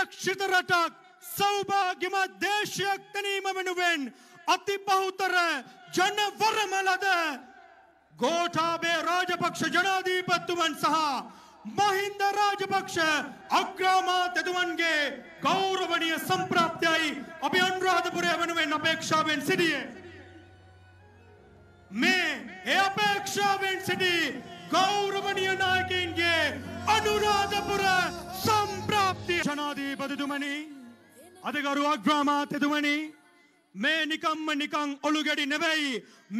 සුරක්ෂිත රටක් සෞභාග්‍යමත් දේශයක් තනීම වෙනුවෙන් අතිබහුතර ජනවරමලද ගෝඨාභය රාජපක්ෂ ජනාධීපතිතුමන් සහ මහින්ද රාජපක්ෂ අග්‍රාමාත්‍යතුමන්ගේ ගෞරවනීය සම්ප්‍රාප්තියයි අපි අනුරාධපුරය වෙනුවෙන් අපේක්ෂාවෙන් සිටියේ මේ ඒ අපේක්ෂාවෙන් සිටි ගෞරවනීය නායකයන්ගේ අනුරාධපුර සම්ප්‍රාප්තිය ජනාධිපතිතුමනි අධිකරු අග්‍රාමාත්‍යතුමනි මේ නිකම්ම නිකං ඔළු ගැඩි නෙවෙයි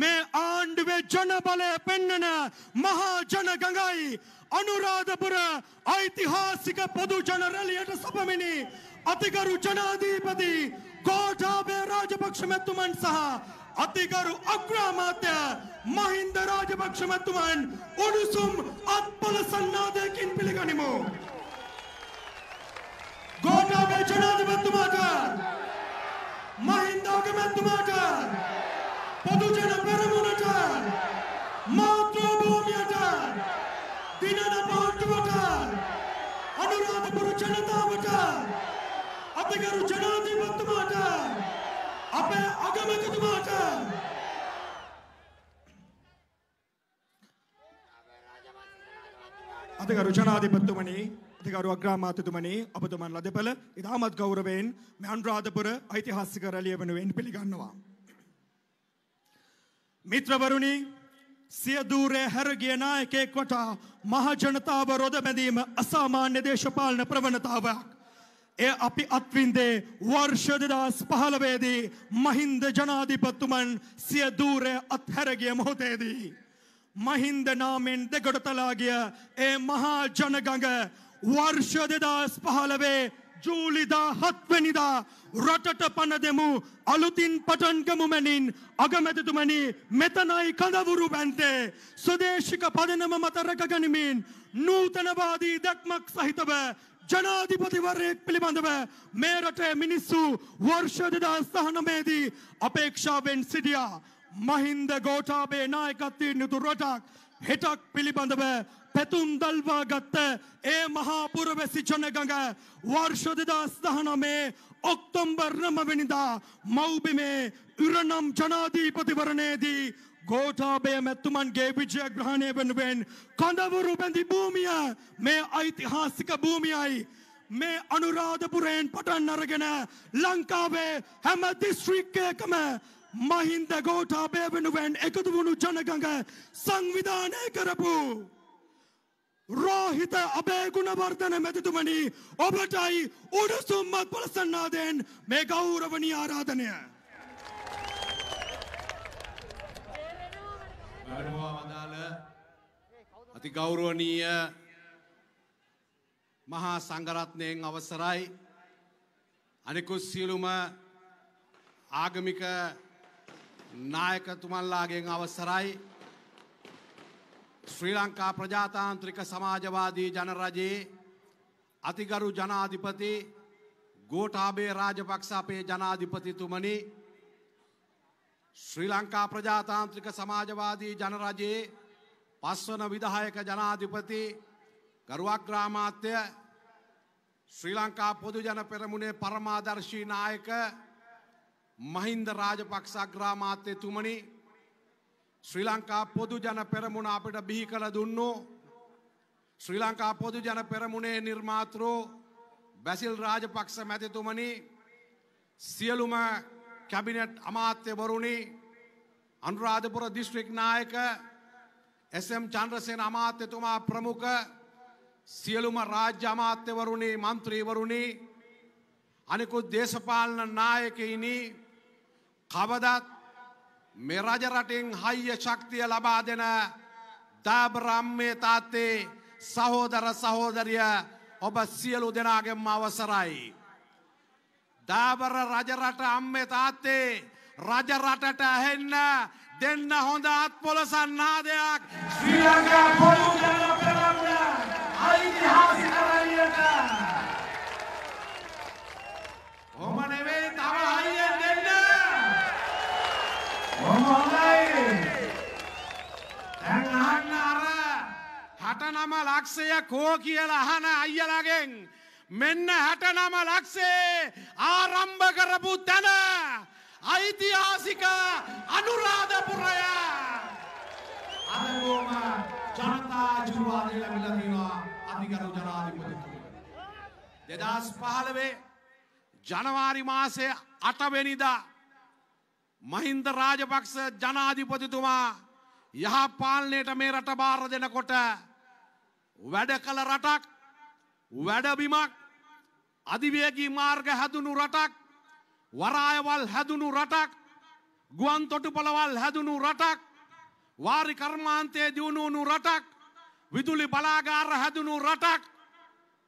මේ ආණ්ඩුවේ ජනබලය පෙන්නන මහා ජනගඟයි අනුරාධපුර ඓතිහාසික පොදු ජන රැළියට සපමිනි අතිගරු ජනාධිපති කෝටාබේ රාජපක්ෂ මැතිතුමන් සහ අතිගරු අග්‍රාමාත්‍ය මහින්ද රාජපක්ෂ මැතිතුමන් උණුසුම් අත්පල සන්නාදයකින් පිළිගනිමු. ගෝඨාභය ජනාධිපතිතුමාට මහින්ද අගමැතිතුමාට පොදුජන පෙරමුණට මාතෘභූමියට දිනන පාට්ටුවට අනුරාධපුර ජනතාවට අතිගරු ජනාධිපතිතුමාට අප අගමැතිතුමාට අතිකරු ජනාධිපතිතුමනි අතිකරු අග්‍රාමාත්‍යතුමනි අපතුමන් ලද පෙළ ඉතාමත් ගෞරවයෙන් මේ අනුරාධපුර ඓතිහාසික රැළිය වෙනුවෙන් පිළිගන්නවා. මිත්‍රවරුනි සිය දූරේ හැරගිය නායකයෙක් වටා මහජනතාව රොද බැඳීම අසාමාන්‍ය දේශපාලන ප්‍රවණතාවක්. එය අපි අත්වින්දේ වර්ෂදදාස් පහළවේදී මහින්ද ජනාධිපත්තුමන් සියදූරය අත්හැරගිය මොහොතේදී. මහින්ද නාමෙන් දෙගොඩතලාගිය ඒ මහා ජනගඟ වර්ෂ දෙදස් පහළවේ ජූලිදා හත්වනිදා රටට පණ දෙමු අලුතින් පටන්ගමුමැනින් අගමැතිතුමනි මෙතනයි කඳවුරු බැන්තේ ස්වදේශික පදනම මතරක ගනිමින් නූතනවාදී දැක්මක් සහිතව ජනාධිපතිවරයෙක් පිළිබඳව මේ රටේ මිනිස්සු වර්ෂ 2019 අපේක්ෂාවෙන් සිටියා. මහින්ද ගෝඨාභය නායකත්වයෙන් යුතු රටක් හෙටක් පිළිබඳව පැතුම් දල්වා ගත්ත ඒ මහා පුරවැසි ජනගඟ වර්ෂ 2019 ඔක්තෝබර් 9 වෙනිදා මව්බිමේ ඉරණම් ජනාධිපතිවරණයේදී ගෝටාබය මැත්තුමන්ගේ විජයග්‍රහණය වනුවෙන් කඳවුරු බැඳි භූමිය මේ අයිතිහාසික භූමියයි. මේ අනුරාධපුරයෙන් පටන් අරගෙන ලංකාවේ හැම දිස්ශ්‍රික්කයකම මහින්ද ගෝටාබය වෙනුවෙන් එකතු වුණු ජනගඟ සංවිධානය කරපු. රෝහිත අබේගුණවර්ධන මැතිතුමනි ඔබටයි උඩසුම්මත් පලසන්නාදෙන් මේ ගෞරවනි ආරාධනය. ගෞරවා වදාළ අති ගෞරුවනීය මහා සංගරත්නයෙන් අවසරයි අනෙකුත් සියලුම ආගමික නායකතුමල්ලාගෙන් අවසරයි ශ්‍රී ලංකා ප්‍රජාතාන්ත්‍රික සමාජවාදී ජනරජයේ අතිගරු ජනාධිපති ගෝඨාභය රාජපක්ෂ අපේ ජනාධිපතිතුමනි ශ්‍රී ලංකා ප්‍රජාතාන්ත්‍රික සමාජවාදී ජනරජයේ පස්වන විධායක ජනාධිපති ගරුවක්ග්‍රාමාත්‍ය ශ්‍රී ලංකා පොදුජන පෙරමුණේ පරමාදර්ශී නායක මහින්ද රාජපක්ෂග්‍රාමාත්‍ය තුමනි ශ්‍රී ලංකා පොදුජන පෙරමුණ අපිට බිහි කළ දුන්නු ශ්‍රී ලංකා පොදුජන පෙරමුණේ නිර්මාතෘ බැසිල් රාජපක්ෂ මැතිතුමනි සියලුම කැබිනට් අමාත්‍යවරුණි අනුරාධපුර දිස්ත්‍රික් නායක එස්.එම්. චන්ද්‍රසේන අමාත්‍යතුමා ප්‍රමුඛ සියලුම රාජ්‍ය අමාත්‍යවරුණි මන්ත්‍රීවරුණි අනිකුත් දේශපාලන නායකයිනි කවදත් මේ රජ රටින් හයිය ශක්තිය ලබා දෙන දාබ්‍රාම්මේ තාත්තේ සහෝදර සහෝදරිය ඔබ සියලු දෙනාගෙන්ම අවසරයි. දාබර රජරට අම්මේ තාත්තේ රජරටට ඇහෙන්න දෙන්න හොඳ අත්පොල සන්නාදයක් ශ්‍රී ලංකා පොදු ජනපරන්න ඓතිහාසික රැළියට ඔහම නෙවෙයි තව හයියෙන් දෙන්න ඔහම හොඳයි දැන් අහන්න අර 69 ලක්ෂය කෝ කියලා අහන අයියලාගෙන් මෙන්න හැටනම ලක්සේ ආරම්භ කරපු තැන අයිතිහාසික අනුරාධපුරය අදකෝම ජනතා ජුරුවාදී ලැබිලතිවා අධිකරු ජනාධිපතිතුමා. දෙදස් පහළවේ ජනවාරි මාසය අටවෙනිදා මහින්ද රාජපක්ෂ ජනාධිපතිතුමා යහපාලනයට මේ රට බාර දෙනකොට වැඩ කළ රටක් වැඩබිමක් අධිවේගී මාර්ග හැදුණු රටක් වරායවල් හැදුණු රටක් ගුවන් තොටුපළවල් හැදුණු රටක් වාරි කර්මාන්තයේ දියුණුවුණු රටක් විදුලි බලාගාර හැදුණු රටක්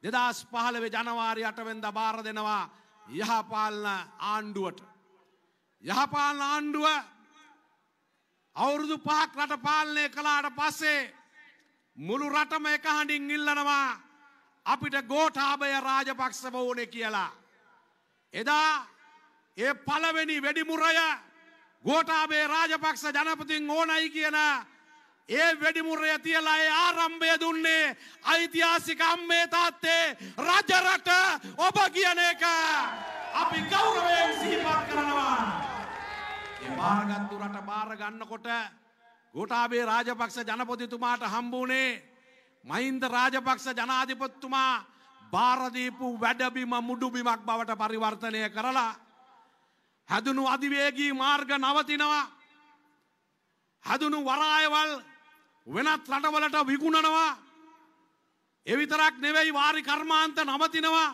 දෙදස් පහළවෙ ජනවාරි අටවෙන්ද බාර දෙනවා යහපාලන ආණ්ඩුවට. යහපාලන ආණ්ඩුව අවුරුදු පහක් රට පාලනය කලාට පස්සේ මුළු රටම එක හඬින් ඉල්ලනවා අපිට ගෝඨාභය රාජපක්ෂව ඕනේ කියලා. එදා ඒ පළවෙනි වෙඩිමුරය ගෝඨාභය රාජපක්ෂ ජනපතින් ඕනයි කියන ඒ වෙඩිමුරය තියලා ඒ ආරම්භය දුන්නේ ඓතිහාසික අම්මේ තාත්තේ රජරට ඔබ කියන එක අපි ගෞරවයෙන් සිහිපත් කරනවා. ඒ බාරගත්තු රට බාර ගන්නකොට ගෝඨාභය රාජපක්ෂ ජනපතිතුමාට හම්බුනේ මහින්ද රාජපක්ෂ ජනාධිපත්තුමා භාරදීපු වැඩබිම මුඩුබිමක් බවට පරිවර්තනය කරලා හැදුණු අධිවේගී මාර්ග නවතිනවා හැදුණු වරායවල් වෙනත් රටවලට විගුණනවා එවිතරක් නෙවෙයි වාරි කර්මාන්ත නවතිනවා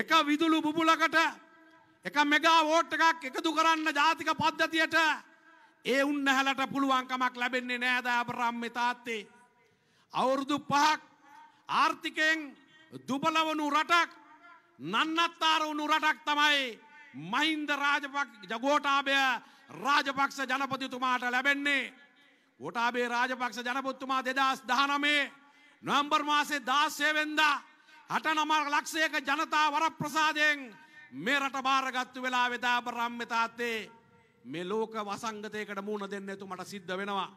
එක විදුලු බුබුලකට එක මෙගා වෝට් එකක් එකතු කරන්න ජාතික පද්ධතියට ඒ උන්නහැලට පුළුවන්කමක් ලැබෙන්නේ නෑ දෑබරම්මි තාත්තේ අවුරුදු පහක් ආර්ථිකයෙන් දුබලවනු රටක් නන්නත්තාර වුණු රටක් තමයි මහින්ද ජගෝටාබය රාජපක්ෂ ජනපතිතුමාට ලැබෙන්නේ. ගොටාබේ රාජපක්ෂ ජනපොත්තුමා දෙදස් දහනමේ නොම්බර් මාසේ දාස්සේවෙන්දා හට නමර් ලක්ෂයක ජනතා වර ප්‍රසාදයෙන් මේ රට භාරගත්තු වෙලා වෙතා බරම්්‍යතාත්තේ මේ ලෝක වසංගතයකට මූුණ දෙන්න එතුමට සිද්ධ වෙනවා.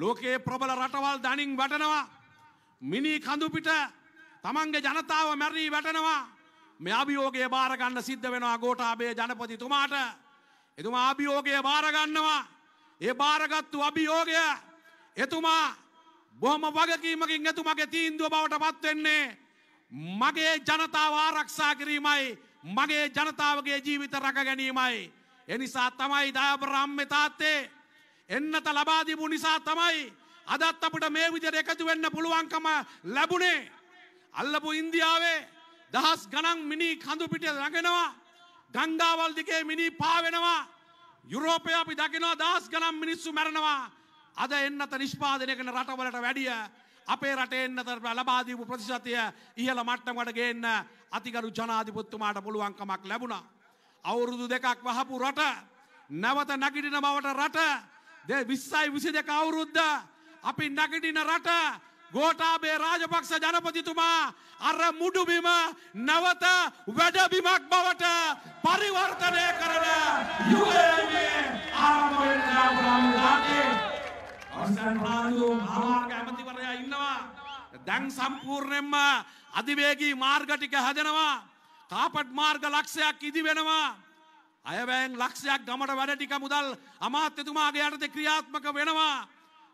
ලෝකයේ ප්‍රබල රටවල් දනින් වැටනවා. මිනි කඳුපිට තමන්ගේ ජනතාව මැරී වැටනවා. මේ අභියෝගය බාරගන්න සිද්ධ වෙනවා ගෝටාබේ ජනපතිතුමාට. එතුමා අභියෝගය බාරගන්නවා. ඒ බාරගත්තු අභියෝගය එතුමා බොහොම වගකීමකින් එතුමගේ තීන්දුව බවට පත්වෙන්නේ. මගේ ජනතාව ආරක්ෂා කිරීමයි මගේ ජනතාවගේ ජීවිත රැක ගැනීමයි. එනිසා තමයි දයාබරම්ම තාත්තේ එන්නත ලබා තිබු නිසා තමයි අදත් අපිට මේ විදිහට එකතු වෙන්න පුළුවන්කම ලැබුණේ. අල්ලපු ඉන්දියාවේ දහස් ගණන් මිනි කඳු පිට රඟනවා. ගංගාවල් දිගේ මිනි පාවෙනවා. යුරෝපය අපි දකිනවා දහස් ගණන් මිනිස්සු මැරෙනවා. අද එන්නත නිෂ්පාදනය කරන රටවලට වැඩිය අපේ රටේ එන්නත ලබා දීපු ප්‍රතිශතය ඉහළ මට්ටමකට ගේන්න අතිගරු ජනාධිපතිතුමාට පුළුවන්කමක් ලැබුණා. අවුරුදු දෙකක් වහපු රට නැවත නැගිටින බවට රට දෙ විස්සයි විසි දෙක අවුරුද්ධ අපි නැගටින රට ගෝටාබේ රාජපක්ෂ ජනපතිතුමා අර මුඩුබිම නැවත වැඩබිමක් බවට පරිවර්තනය කරන යුගයේ ආරම්භ වෙනවා බ්‍රාහ්මණාගේ අවසන් රාජු මහාමාර්ග ඇමතිවරයා ඉන්නවා දැන් සම්පූර්ණයෙන්ම අධිවේගී මාර්ග ටික හැදෙනවා කාපට් මාර්ග ලක්ෂයක් ඉදි වෙනවා අයවැෑන් ලක්ෂයක් ගමට වැඩ ටික මුදල් අමාත්‍යතුමාගේ යටතේ ක්‍රියාත්මක වෙනවා.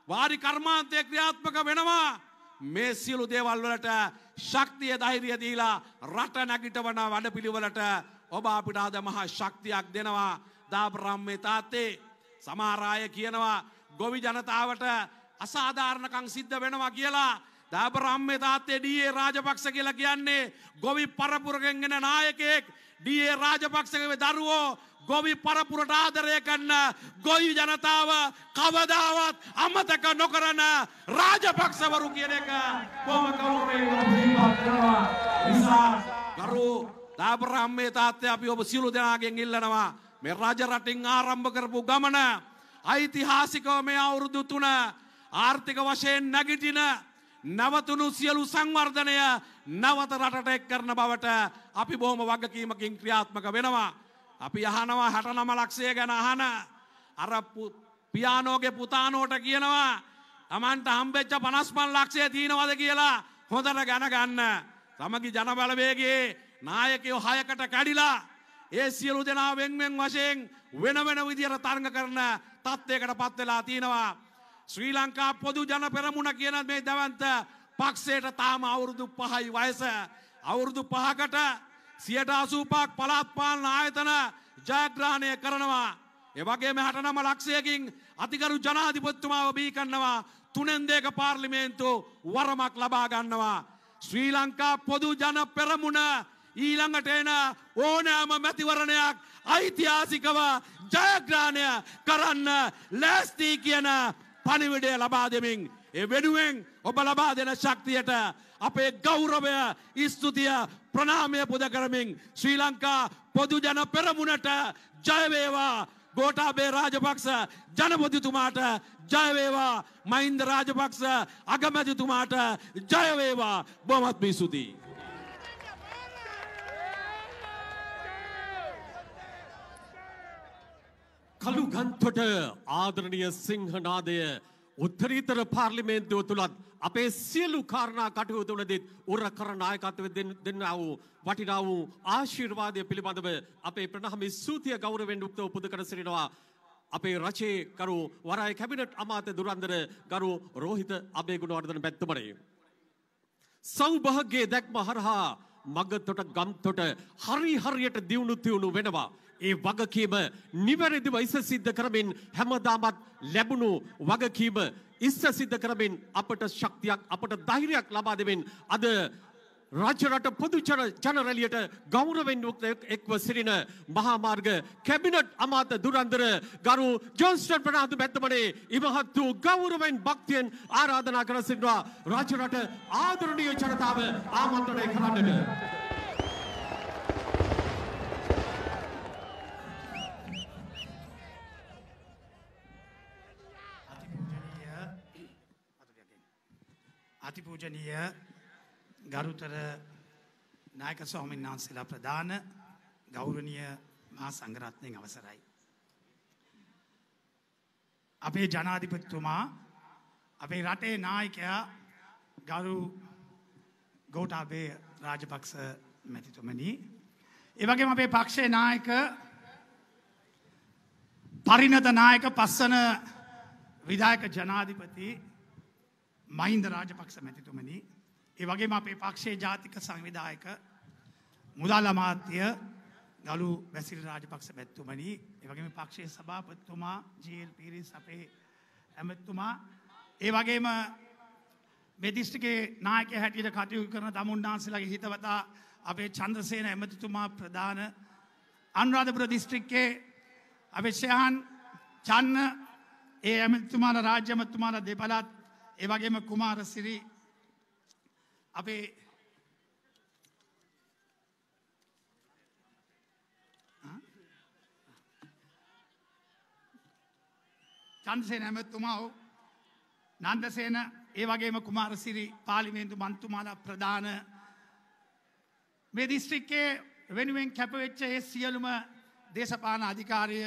වාරි කර්මාන්තය ක්‍රියාත්මක වෙනවා. මේ සියලු දේවල් වලට ශක්තිය ධෛර්යය දීලා රට නැගිටවන වැඩපිළිවෙලට ඔබ අපිට අද මහා ශක්තියක් දෙනවා. දාබ්‍රාම්මේ තාත්තේ සමහර අය කියනවා ගොවි ජනතාවට අසාධාරණකම් සිද්ධ වෙනවා කියලා දාබරම්මේ තාත්තේ ඩීඒ රාජපක්ෂ කියලා කියන්නේ ගොවි පරපුරගෙන්ගෙන නායකයෙක් ඩීඒ රාජපක්ෂකවේ දරුවෝ ගොවි පරපුරට ආදරය කන්න ගොයි ජනතාව කවදාවත් අමතක නොකරන රාජපක්ෂවරු කියන එක කොම කවුරේවා නිසා ගරු දාබරම්මේ තාත්තේ අපි ඔබ සියලු දෙනාගෙන් ඉල්ලනවා මේ රජ රටින් ආරම්භ කරපු ගමන ඓතිහාසිකව මේ අවුරුදු තුන ආර්ථික වශයෙන් නැගිටින නවතුණු සියලු සංවර්ධනය නවත රටට එක් කරන බවට අපි බොහොම වගකීමකින් ක්‍රියාත්මක වෙනවා. අපි අහනවා හැටනම ලක්ෂය ගැන අහන අර පියානෝගේ පුතානෝට කියනවා තමන්ට හම්බෙච්ච පනස්පන් ලක්ෂය තියෙනවද කියලා හොඳට ගැනගන්න. තමගි ජනබලවේගේ නායකයෝ හයකට කැඩිලා ඒ සියලු දෙනා වෙන්වෙන් වශයෙන් වෙන වෙන විදියට තරඟ කරන තත්ත්වයකට පත් වෙලා තියෙනවා. ශ්‍රී ලංකා පොදු ජන පෙරමුණ කියන මේ දැවන්ත පක්ෂයට තාම අවුරුදු පහයි වයස. අවුරුදු පහකට සියට අසූපාක් පලාත්පාලන ආයතන ජයග්‍රහණය කරනවා. එවගේම හැටනම ලක්ෂයකින් අතිකරු ජනාධිපත්තුමාව බීකන්නවා තුනෙන් දෙක පාර්ලිමේන්තු වරමක් ලබා ගන්නවා. ශ්‍රී ලංකා පොදු ජන පෙරමුණ ඊළඟට එන ඕනෑම මැතිවරණයක් ඓතිහාසිකව ජයග්‍රහණය කරන්න ලෑස්ති කියන පනිවිඩය ලබා දෙමින්. ඒ වෙනුවෙන් ඔබ ලබා දෙන ශක්තියට අපේ ගෞරවය ඉස්තුතිය ප්‍රනාමය පුද කරමින් ශ්‍රී ලංකා පොදුජන පෙරමුණට ජයවේවා ගෝටාබේ රාජපක්ෂ ජනපතිතුමාට ජයවේවා මහින්ද රාජපක්ෂ අගමැතිතුමාට ජයවේවා බොමත්මි සුදී. කළුගන්තොට ආදරණීය සිංහනාදය උත්තරීතර පාර්ලිමේන්තුව තුළත් අපේ සියලු කාරණා කටයුතු තුළදීත් උරකර නායකත්වය දෙන්නා වූ වටිනා වූ ආශිර්වාදය පිළිබඳව අපේ ප්‍රණහමි සූතිය ගෞරවයෙන් යුක්තව පුද කර සිටිනවා අපේ රචේ කරු වරාය කැබිනට් අමාත්‍ය දුරන්දර ගරු රෝහිත අබේගුණවර්ධන පැත්තමනේ සෞභාග්‍යයේ දැක්ම හරහා මගතොට ගම්තොට හරි හරියට දියුණු තියුණු වෙනවා ඒ වගකීම නිවැරදිව ඉස්සසිද්ධ කරමින් හැමදාමත් ලැබුණු වගකීම ඉස්සසිද්ධ කරමින් අපට ශක්තියක් අපට ධෛර්යයක් ලබා දෙමින් අද රජරට පොදු ජනරැලියට ගෞරවෙන් එක්ව සිරින මහාමාර්ග කැබිනට් අමාත දුරන්දර ගරු ජොන්ස්ටන් ප්‍රනාාතු බැත්තමනේ ඉමහත් වූ ගෞරවෙන් භක්තියෙන් ආරාධනා කර සිටවා රජරට ආදරණීය ජනතාව ආමන්ත්‍රණය කරන්නට. අතිපූජනීය ගරුතර නායක ස්වාමීන් වහන්සේලා ප්‍රධාන ගෞරවනීය මහා සංඝරත්නයේ අවසරයි. අපේ ජනාධිපතිතුමා අපේ රටේ නායකයා ගරු ගෝඨාභය රාජපක්ෂ මැතිතුමනි. ඒ වගේම අපේ පක්ෂයේ නායක පරිණත නායක පස්සන විධායක ජනාධිපති මහින්ද රාජපක්ෂ මැතිතුමනි ඒ වගේම අපේ පක්ෂයේ ජාතික සංවිධායක මුදල් අමාත්‍ය ගලු වැසිල් රාජපක්ෂ මැතිතුමනි ඒ වගේම පක්ෂයේ සභාපතිතුමා ජී.එල්. පීරිස් අපේ ඇමතිතුමා ඒ වගේම මේ දිස්ත්‍රික්කයේ නායකයා හැටියට කටයුතු කරන තමුන්නාන්සලාගේ හිතවතා අපේ චන්ද්‍රසේන ඇමතිතුමා ප්‍රධාන අනුරාධපුර දිස්ත්‍රික්කයේ අපේ ශයහන් චන්න ඒ ඇමතිතුමාලා රාජ්‍ය ඇමතිතුමාලා දෙපළත් ඒවගේම කුමාර සිරි අපේ චන්දසේ නැමැත්තුමාව නන්දසේන ඒ වගේම කුමාරසිරි පාලිමේන්තු මන්තුමාලා ප්‍රධාන මේ දිස්ත්‍රික්කයේ වෙනුවෙන් කැපවෙච්ච ඒ සියලුම දේශපාලන අධිකාරිය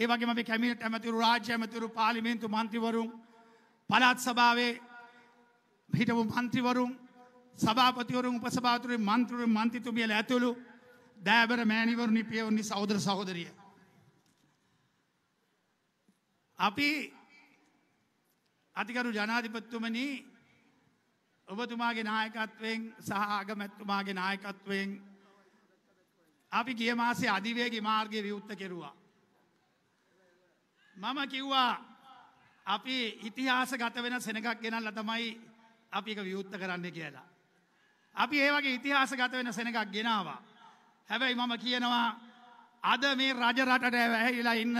ඒ වගේම මේ කැබිනට් ඇමතිවරු රාජ්‍ය ඇමතිවරු පාර්ලිමේන්තු මන්ත්‍රීවරුන් පළාත් සභාවේ හිටපු මන්ත්‍රීවරුන් සභාපතිවරුන් උපසභාතුරින් මන්ත්‍රීවරුන් මන්ත්‍රීතුමියලා ඇතුළු දෑබර මෑණිවරුනි පියවරුනි සහෝදර සහෝදරිය අපි අතිකරු ජනාධිපතිතුමනි ඔබතුමාගේ නායකත්වයෙන් සහ ආගමැත්තුමාගේ නායකත්වයෙන් අපි ගිය මාසේ අධිවේගී මාර්ගය විවෘත කෙරුවා මම කිව්වා අපි ඉතිහාසගත වෙන සෙනගක් ගෙනල්ලා තමයි අපි එක විවෘත කරන්න කියලා. අපි ඒ වගේ ඉතිහාසගත වෙන සෙනගක් ගෙනාවා. හැබැයි මම කියනවා අද මේ රජ රටට වැහිලා ඉන්න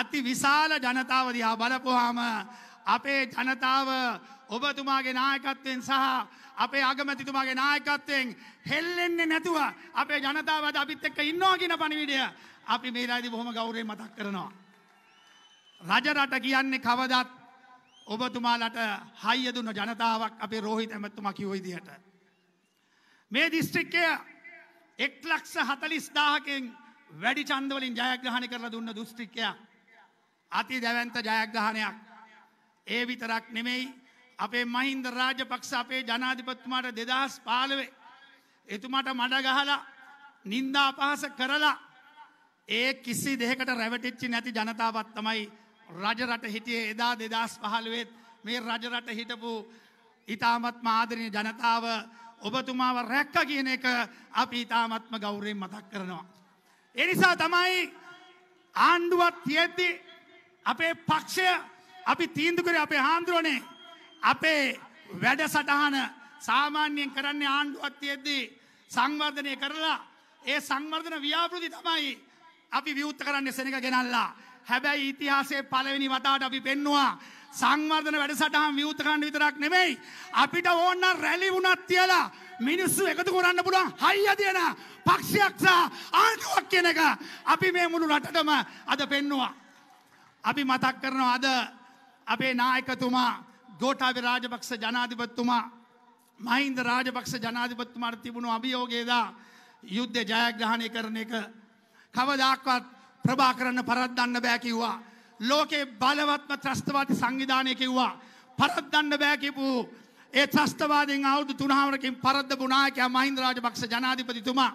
අති විශාල ජනතාව දිහා බලපුවාම අපේ ජනතාව ඔබතුමාගේ නායකත්වයෙන් සහ අපේ අගමැතිතුමාගේ නායකත්වයෙන් හෙල්ලෙන්නේ නැතුව අපේ ජනතාවට අපිත් එක්ක ඉන්නවා කියන පණිවිඩය අපි මේ රාජි බොහොම ගෞරවයෙන් මතක් කරනවා. රජරට කියන්නේ කවදත් ඔබතුමාලට හයිය දුන්න ජනතාවක් අපේ රෝහිත ඇමැතුමා කිව්ව විදිහට. මේ දිස්ත්‍රික්කය එක් ලක්ෂ හතලිස් දාහකෙන් වැඩි ඡන්දවලින් ජයග්‍රහණය කරලා දුන්න දුස්ත්‍රික්කයක්. අති දැවැන්ත ජයග්‍රහණයක්. ඒ විතරක් නෙමෙයි අපේ මහින්ද රාජපක්ෂ අපේ ජනාධිපතිතුමාට 2015 එතුමාට මඩ ගහලා නින්දා අපහාස කරලා ඒ කිසි දෙයකට රැවටිච්චි නැති ජනතාවක් තමයි රජරට හිටියේ එදා දෙදස් පහළුවෙත් මේ රජරට හිටපු ඉතාමත් මාදරණ ජනතාව ඔබතුමාව රැක්ක කියන එක අපි ඉතාමත්ම ගෞරයෙන් මතක් කරනවා. එනිසා තමයි ආණ්ඩුවත් තියෙද්දි අපේ පක්ෂය අපි තීන්දුකර අපේ හාන්දුරුවනේ අපේ වැඩ සටහන සාමාන්‍යයෙන් කරන්නේ ආණ්ඩුවත් තියෙද්දී සංවර්ධනය කරලා ඒ සංවර්ධන ව්‍යාපෘති තමයි අපි විවෘත්ත කරන්න සෙනක ගෙනල්ලා හැබැයි ඉතිහාසේ පළවෙනි වතාවට අපි පෙන්නවා. සංවර්ධන වැඩසටහන් විවෘත කරන්න විතරක් නෙමෙයි. අපිට ඕන්න රැලි වුණත් කියලා මිනිස්සු එකතු කරන්න පුළුවන් හයිය දෙන පක්ෂයක් සහ ආණ්ඩුවක් කියන එක අපි මේ මුළු රටටම අද පෙන්නවා. අපි මතක් කරනවා අද අපේ නායකතුමා ගෝඨාභය රාජපක්ෂ ජනාධිපතිතුමා මහින්ද රාජපක්ෂ ජනාධිපතිතුමාට තිබුණු අභියෝගයේදා යුද්ධ ජයග්‍රහණය කරන එක කවදාක්වත් ප්‍රභාකරන්න පරද්දන්න බෑ කිව්වා. ලෝකේ බලවත්ම ත්‍රස්තවාදී සංවිධානය කිව්වා. පරද්දන්න බෑ කිව්වෝ. ඒ ත්‍රස්තවාදීන් අවුරුදු 3මාරකින් පරද්දපු නායකයා මහින්ද රාජපක්ෂ ජනාධිපතිතුමා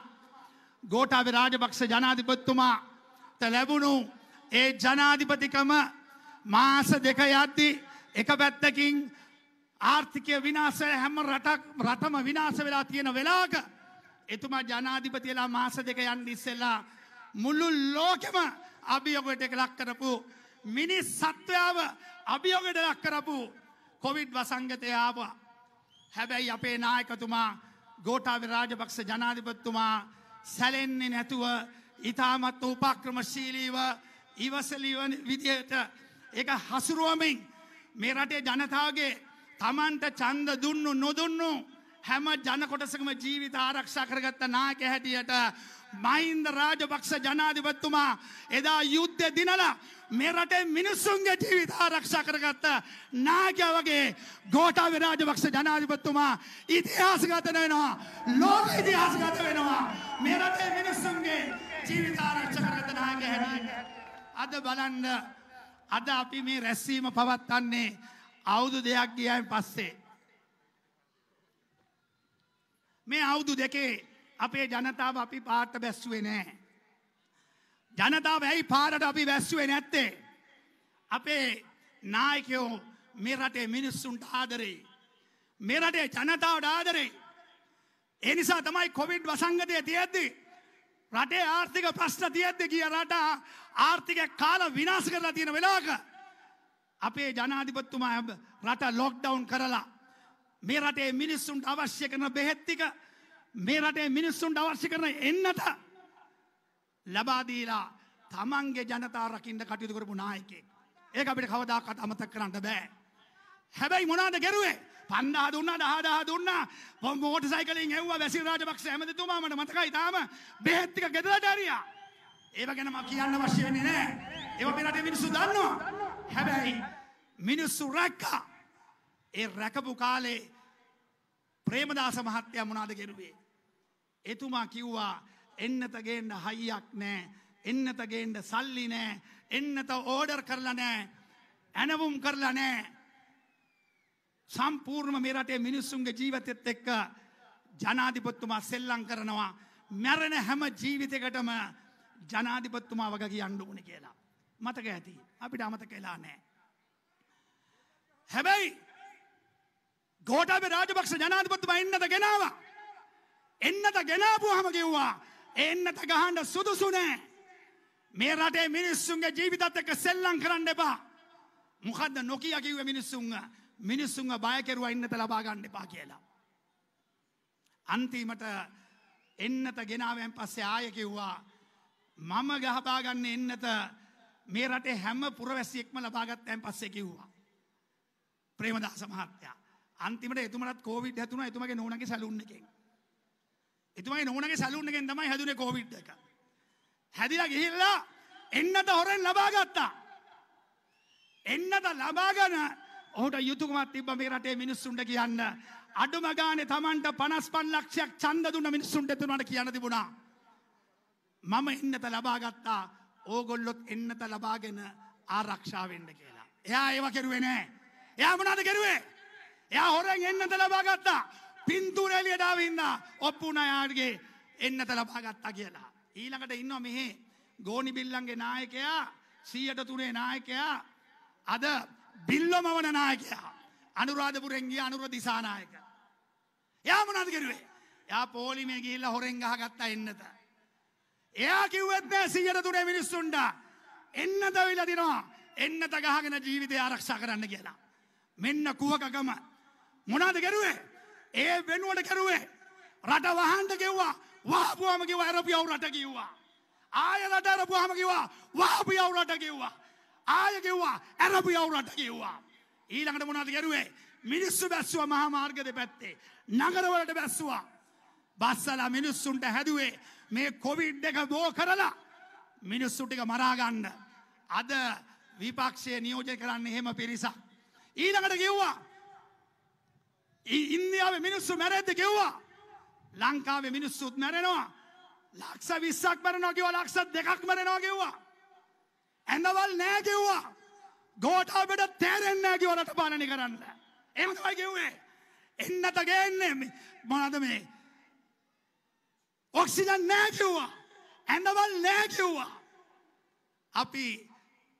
ගෝඨාභය රාජපක්ෂ ජනාධිපතිතුමා ත ලැබුණු ඒ ජනාධිපතිකම මාස දෙක යද්දී එක පැත්තකින් ආර්ථිකය විනාශ හැම රටක් රටම විනාශ වෙලා තියෙන වෙලාවක එතුමා ජනාධිපතිලා මාස දෙක යන්න ඉස්සෙල්ලා මුළු ලෝකෙම අභියෝගයට එක ලක් කරපු මිනිස් සත්වයාව අභියෝගයට ලක් කරපු කොවිඩ් වසංගතය ආවා. හැබැයි අපේ නායකතුමා ගෝටාවි රාජපක්ෂ ජනාධිපතිතුමා සැලෙන්නේ නැතුව ඉතාමත් උපක්‍රමශීලීව ඉවසලීව විදියට ඒක හසුරුවමින් මේ රටේ ජනතාවගේ තමන්ට ඡන්ද දුන්නු නොදුන්නු හැම ජනකොටසකම ජීවිත ආරක්ෂා කරගත්ත නායකයා හැටියට මහින්ද රාජපක්ෂ ජනාධිපතිතුමා එදා යුද්ධ දිනලා මේ රටේ මිනිස්සුන්ගේ ජීවිත ආරක්ෂා කරගත්ත නායකයා වගේ ගෝඨාභය රාජපක්ෂ ජනාධිපතිතුමා ඉතිහාසගත වෙනවා ලෝක ඉතිහාසගත වෙනවා මේ රටේ මිනිස්සුන්ගේ ජීවිත ආරක්ෂා කරගත්ත නායකයා හැටියට අද බලන්න අද අපි මේ රැස්වීම පවත්න්නේ අවුරුදු දෙකක් ගියයින් පස්සේ මේ අවුරුදු දෙකේ අපේ ජනතාව අපි පාට බැස්සුවේ නෑ. ජනතාව ඇයි පාරට අපි වැස්සුවේ නැත්තේ. අපේ නායකයෝ මෙරටේ මිනිස්සුන්ට ආදරේ. මෙරටේ ජනතාවට ආදරේ. එනිසා තමයි කොවිඩ් වසංගතය තියද්දි. රටේ ආර්ථික ප්‍රශ්න තියද්ද කිය රට ආර්ථික කාල විනාස කරලා තියෙන වෙලාක. අපේ ජනාධිපත්තුමා රට ලොක්ඩවුන් කරලා. මේ රටේ මිනිස්සුන්ට අවශ්‍ය කරන බෙහෙත්තික මේ රටේ මිනිස්සුන්ට අවශ්‍ය කරන එන්නට ලබාදීලා තමන්ගේ ජනතා රකිින්ට කටයුතු කරපු නායකේ. ඒක අපිට කවදාකත් අමතක් කරන්න බෑ. හැබැයි මොනාද ගැරුවේ පන්දා දුන්න දහදා දුන්න පොමෝට සයිකලින් එව්ව වැසි රාජපක්ෂ ඇමතිතුමාමට මතකයි තාම බෙහෙත්තික ගෙදරට ඇරියා. ඒව ගැන මම කියන්න අවශ්‍ය වෙන්නේ නෑ. ඒව මේ රටේ මිනිස්සු දන්නවා. හැබැයි මිනිස්සු රැක්කා. ඒ රැකපු කාලේ ප්‍රේමදාස මහත්තයා මොනාද කෙරුවේ? එතුමා කිව්වා එන්නතගේන්න හයියක් නෑ එන්නතගේන්ට සල්ලි නෑ එන්නත ඕඩර් කරලා නෑ ඇනවුම් කරලා නෑ සම්පූර්ණ මේ රටේ මිනිස්සුන්ගේ ජීවිතෙත් එක්ක ජනාධිපතිතුමා සෙල්ලම් කරනවා මැරෙන හැම ජීවිතයකටම ජනාධිපතිතුමා වග කියන්න ඕනේ කියලා. මතක ඇති. අපිට අමතක වෙලා නැහැ. හැබැයි ගෝඨාභය රාජපක්ෂ ජනාධිපතිතුමා ඉන්නද ගෙනාවා. එන්නට ගෙනාපුහම කිව්වා. එන්නට ගහන්ඩ සුදුසුනෑ. මේ රටේ මිනිස්සුන්ගේ ජීවිතත් එක සෙල්ලං කරන්න එපා. මොකද්ද නොකිය කිව්ව මිනිස්සුන්ව මිනිස්සුන්ව බය කෙරුවා ඉන්නත ලබා ගන්න එපා කියලා. අන්තිමට එන්නත ගෙනාවෙන් පස්සේ ආය කිව්වා මම ගහපා ගන්න එන්නත මේ රටේ හැම පුරවැසියෙක්ම ලබා ගත්තයින් පස්සේ කිව්වා. ප්‍රේමදාස මහත්තයා අන්තිමට එතුමටත් කෝවිඩ් හැතුණා එතුමගේ නෝනගේ සැලුන් එකෙන්. එතුමයි නෝනගේ සැලුන් එකෙන් තමයි හැදුනේ කොවිඩ් එක. හැදිලා ගිහිල්ලා එන්නත හොරෙන් ලබා ගත්තා. එන්නත ලබාගෙන ඔහුට යුතුයකමක් තිබ්බ මේ රටේ මිනිස්සුන්ට කියන්න අඩුම ගානේ Tamanට 55 ලක්ෂයක් ඡන්ද දුන්න මිනිස්සුන්ට එතුණාට කියන්න තිබුණා. මම එන්නත ලබා ගත්තා. ඕගොල්ලොත් එන්නත ලබාගෙන ආරක්ෂා වෙන්න කියලා. එයා ඒව කෙරුවේ නෑ. එයා මොනවද කෙරුවේ? එයා හොරෙන් එන්නත ලබා ගත්තා. පින්තූරැලියට ආවින්න ඔප්පුුණ යාටගේ එන්නත ලබාගත්තා කියලා. ඊළඟට ඉන්න මෙහේ ගෝනි බිල්ලන්ගේ නායකයා සීයට තුනේ නායකයා අද බිල්ලොමවන නායකයා අනුරාධපුරෙන්ගේ අනුර දිසානායක. එයා මොනද කෙරුවේ යා පෝලිමේ ගිල්ල හොරෙන්ගහ ගත්තා එන්නත. එයා කිව්වත්නෑ සීයට තුනේ මිනිස්සුන්ට එන්නත විලදිනවා එන්නත ගහගෙන ජීවිතය ආරක්ෂා කරන්න කියලා. මෙන්න කුවකගම මොනාද ගැරුවේ ඒ වෙනුවට කරුවේ රට වහන්ට කිව්වා වහපුවාම කිව්වා ඇරපියව රට කිව්වා ආය රට ඇරපුවාම කිව්වා වහපියව රට කිව්වා ආය කිව්වා ඇරපියව රට කිව්වා ඊළඟට මොනවද කරුවේ මිනිස්සු බැස්සුවා මහා මාර්ග දෙපැත්තේ නගරවලට බැස්සුවා බස්සලා මිනිස්සුන්ට හැදුවේ මේ කොවිඩ් එක බෝ කරලා මිනිස්සු ටික මරා ගන්න අද විපක්ෂයේ නියෝජනය කරන්නේ එහෙම පිරිසක් ඊළඟට කිව්වා ඉන්දියාව මිනිස්සු මැරැද්ද කිව්වා ලංකාවේ මිනිස්සුත් මැරෙනවා ලක්ෂ විස්සක් මැරෙනවා කිව්වා ලක්ෂ දෙකක් මැරෙනවා කිව්වා ඇඳවල් නෑ කිව්වා ගෝටාබෙඩ තේරෙන්නේ නෑ කිව්වා රටපාලනය කරන්න එහෙම තමයි කිව්වේ එන්නට ගේන්නේ මොනවද මේ ඔක්සිජන් නෑ කිව්වා ඇඳවල් නෑ කිව්වා අපි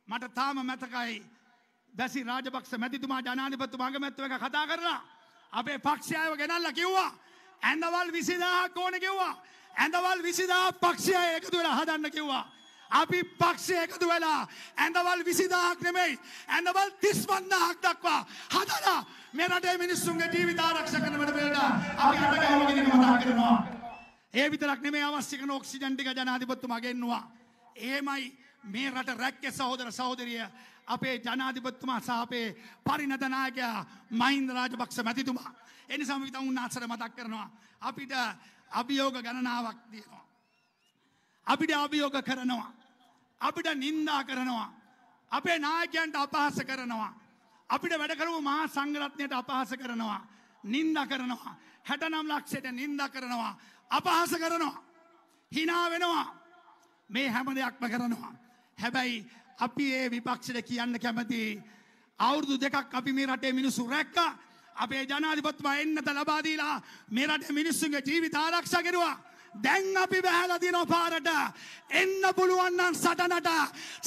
මට තාම මතකයි දැසි රාජපක්ෂ මැතිතුමා ජනාධිපතිතුමා අගමැතිතුමා කතා කරලා අපේ පක්ෂයාව ගෙනල්ල කිව්වා. ඇඳවල් විසිදා කෝන කිව්වා. ඇඳවල් විසිදා පක්ෂය එකතු වෙලා හදන්න කිව්වා. අපි පක්ෂය එකතු වෙලා ඇඳවල් විසිදාහක් නෙමෙයි ඇඳවල් තිස්වන්නහක් දක්වා හදලා මේ රටේ මිනිස්සුන්ගේ ජීවිත ආරක්ෂා කරන වැඩපිළිවෙලට අපි අතගහගෙන කතා කරනවා. ඒ විතරක් නෙමෙයි අවශ්‍ය කරන ඔක්සිජන් ටික ජනාධිපතිතුමා ගෙන්නවා. එහෙමයි මේ රට රැක්කේ සහෝදර සහෝදරිය අපේ ජනාධිපත්තුමා සහ අපේ පරිණත නායකයා මහින්ද රාජපක්ෂ මැතිතුමා. එනිසාම විතර උන්වහන්සේට මතක් කරනවා අපිට අභියෝග ගණනාවක් තියෙනවා. අපිට අභියෝග කරනවා. අපිට නින්දා කරනවා. අපේ නායකයන්ට අපහාස කරනවා. අපිට වැඩකරපු මහා සංගරත්නයට අපහාස කරනවා. නින්ද කරනවා. හැටනම් ලක්ෂයට නින්ද කරනවා. අපහාස කරනවා. හිනා වෙනවා. මේ හැම දෙයක්ම කරනවා. හැබැයි අපි ඒ විපක්ෂයට කියන්න කැමති අවුරුදු දෙකක් අපි මේ රටේ මිනිස්සු රැක්කා අපේ ජනාධිපතිතුමා එන්නත ලබා දීලා මේ රටේ මිනිස්සුන්ගේ ජීවිත ආරක්ෂා කෙරුවා දැන් අපි බැහැලා දිනෝ පාරට එන්න පුළුවන් නම් සටනට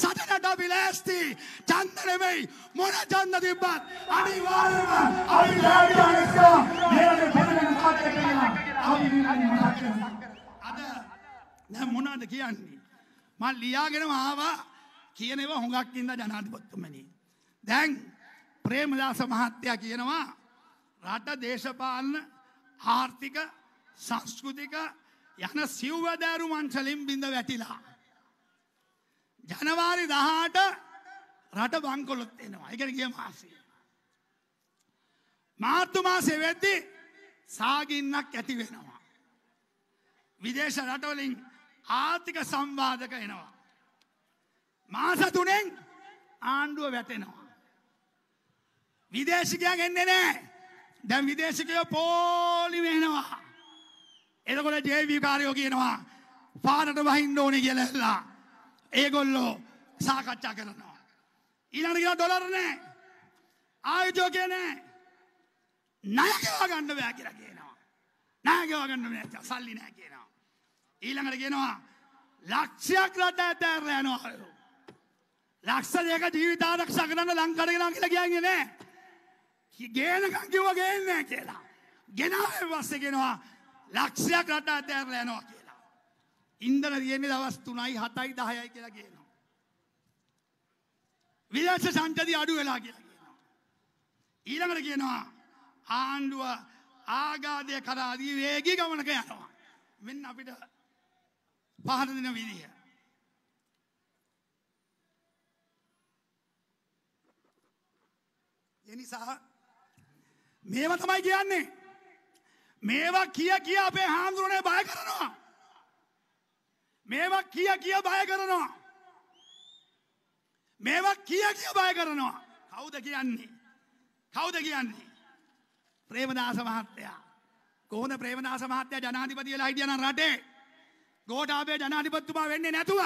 සටනට අපි ලෑස්ති ඡන්ද නෙමෙයි මොන ඡන්ද තිබ්බත් අනිවාර්යයෙන්ම අපි ලෑස්ති නිසා මේකට පොදුම කාටද කියලා අපි අද දැන් මොනවද කියන්නේ මම ලියාගෙනම ආවා කියනවා හොඟක් ඉන්න ජනාධිපත්තුමනි. දැන් ප්‍රේමදාස මහත්තයා කියනවා රට දේශපාලන ආර්ථික සංස්කෘතික යන සිව්වදෑරු මංචලින් බිඳ වැටිලා. ජනවාරි දහට රට බංකොලොත් එනවා එකන කිය මාසේ. මාර්තුමා සෙවෙද්දි සාගින්නක් ඇති වෙනවා. විදේශ රටවලින් ආර්ථික සම්බාධක එනවා. මාස තුනෙන් ආණ්ඩුව වැටෙනවා. විදේශිකයන් එන්නේ නෑ. දැන් විදේශිකයෝ පෝලි වෙනවා. එතකොට ජේවී කාරයෝ කියනවා පාරට වහින්න ඕනේ කියලා. ඒගොල්ලෝ සාකච්ඡා කරනවා. ඊළඟට කියනවා ඩොලර් නෑ. ආයුධෝකේ නෑ. ණය ගෙවා ගන්න බෑ කියලා කියනවා. ණය ගෙවා ගන්න බෑ. සල්ලි නෑ කියනවා. ඊළඟට කියනවා ලක්ෂයක් රට ඇතෑරලා යනවා. ලක්ෂ දෙක ජීවිතාරක්ෂ කරන්න ලංකරගෙන කියලා කියන්නේ නෑ ගේනකම් කිව්වා ගේන්නේ නෑ කියලා ගෙනාවේ පස්සේ කියනවා ලක්ෂයක් රට අතහැරලා යනවා කියලා ඉන්ධන තියෙන්නේ දවස් 3යි 7යි 10යි කියලා කියනවා විදේශ සංචාරය අඩු වෙලා කියලා කියනවා ඊළඟට කියනවා ආණ්ඩුව ආගාධය කරා අධිවේගී ගමනක යනවා මෙන්න අපිට පහර දෙන විදිය එනිසා මේව තමයි කියන්නේ. මේවා කිය කිය අපේ හාමුදුරනේ බය කරනවා. මේවා කිය කිය බය කරනවා. මේවා කිය කිය බය කරනවා. කවුද කියන්නේ? කවුද කියන්නේ? ප්‍රේමදාස මහත්තයා. කොහොමද ප්‍රේමදාස මහත්තයා ජනාධිපති වෙලා හිටියා නම් රටේ? ගෝඨාභය ජනාධිපතිතුමා වෙන්නේ නැතුව.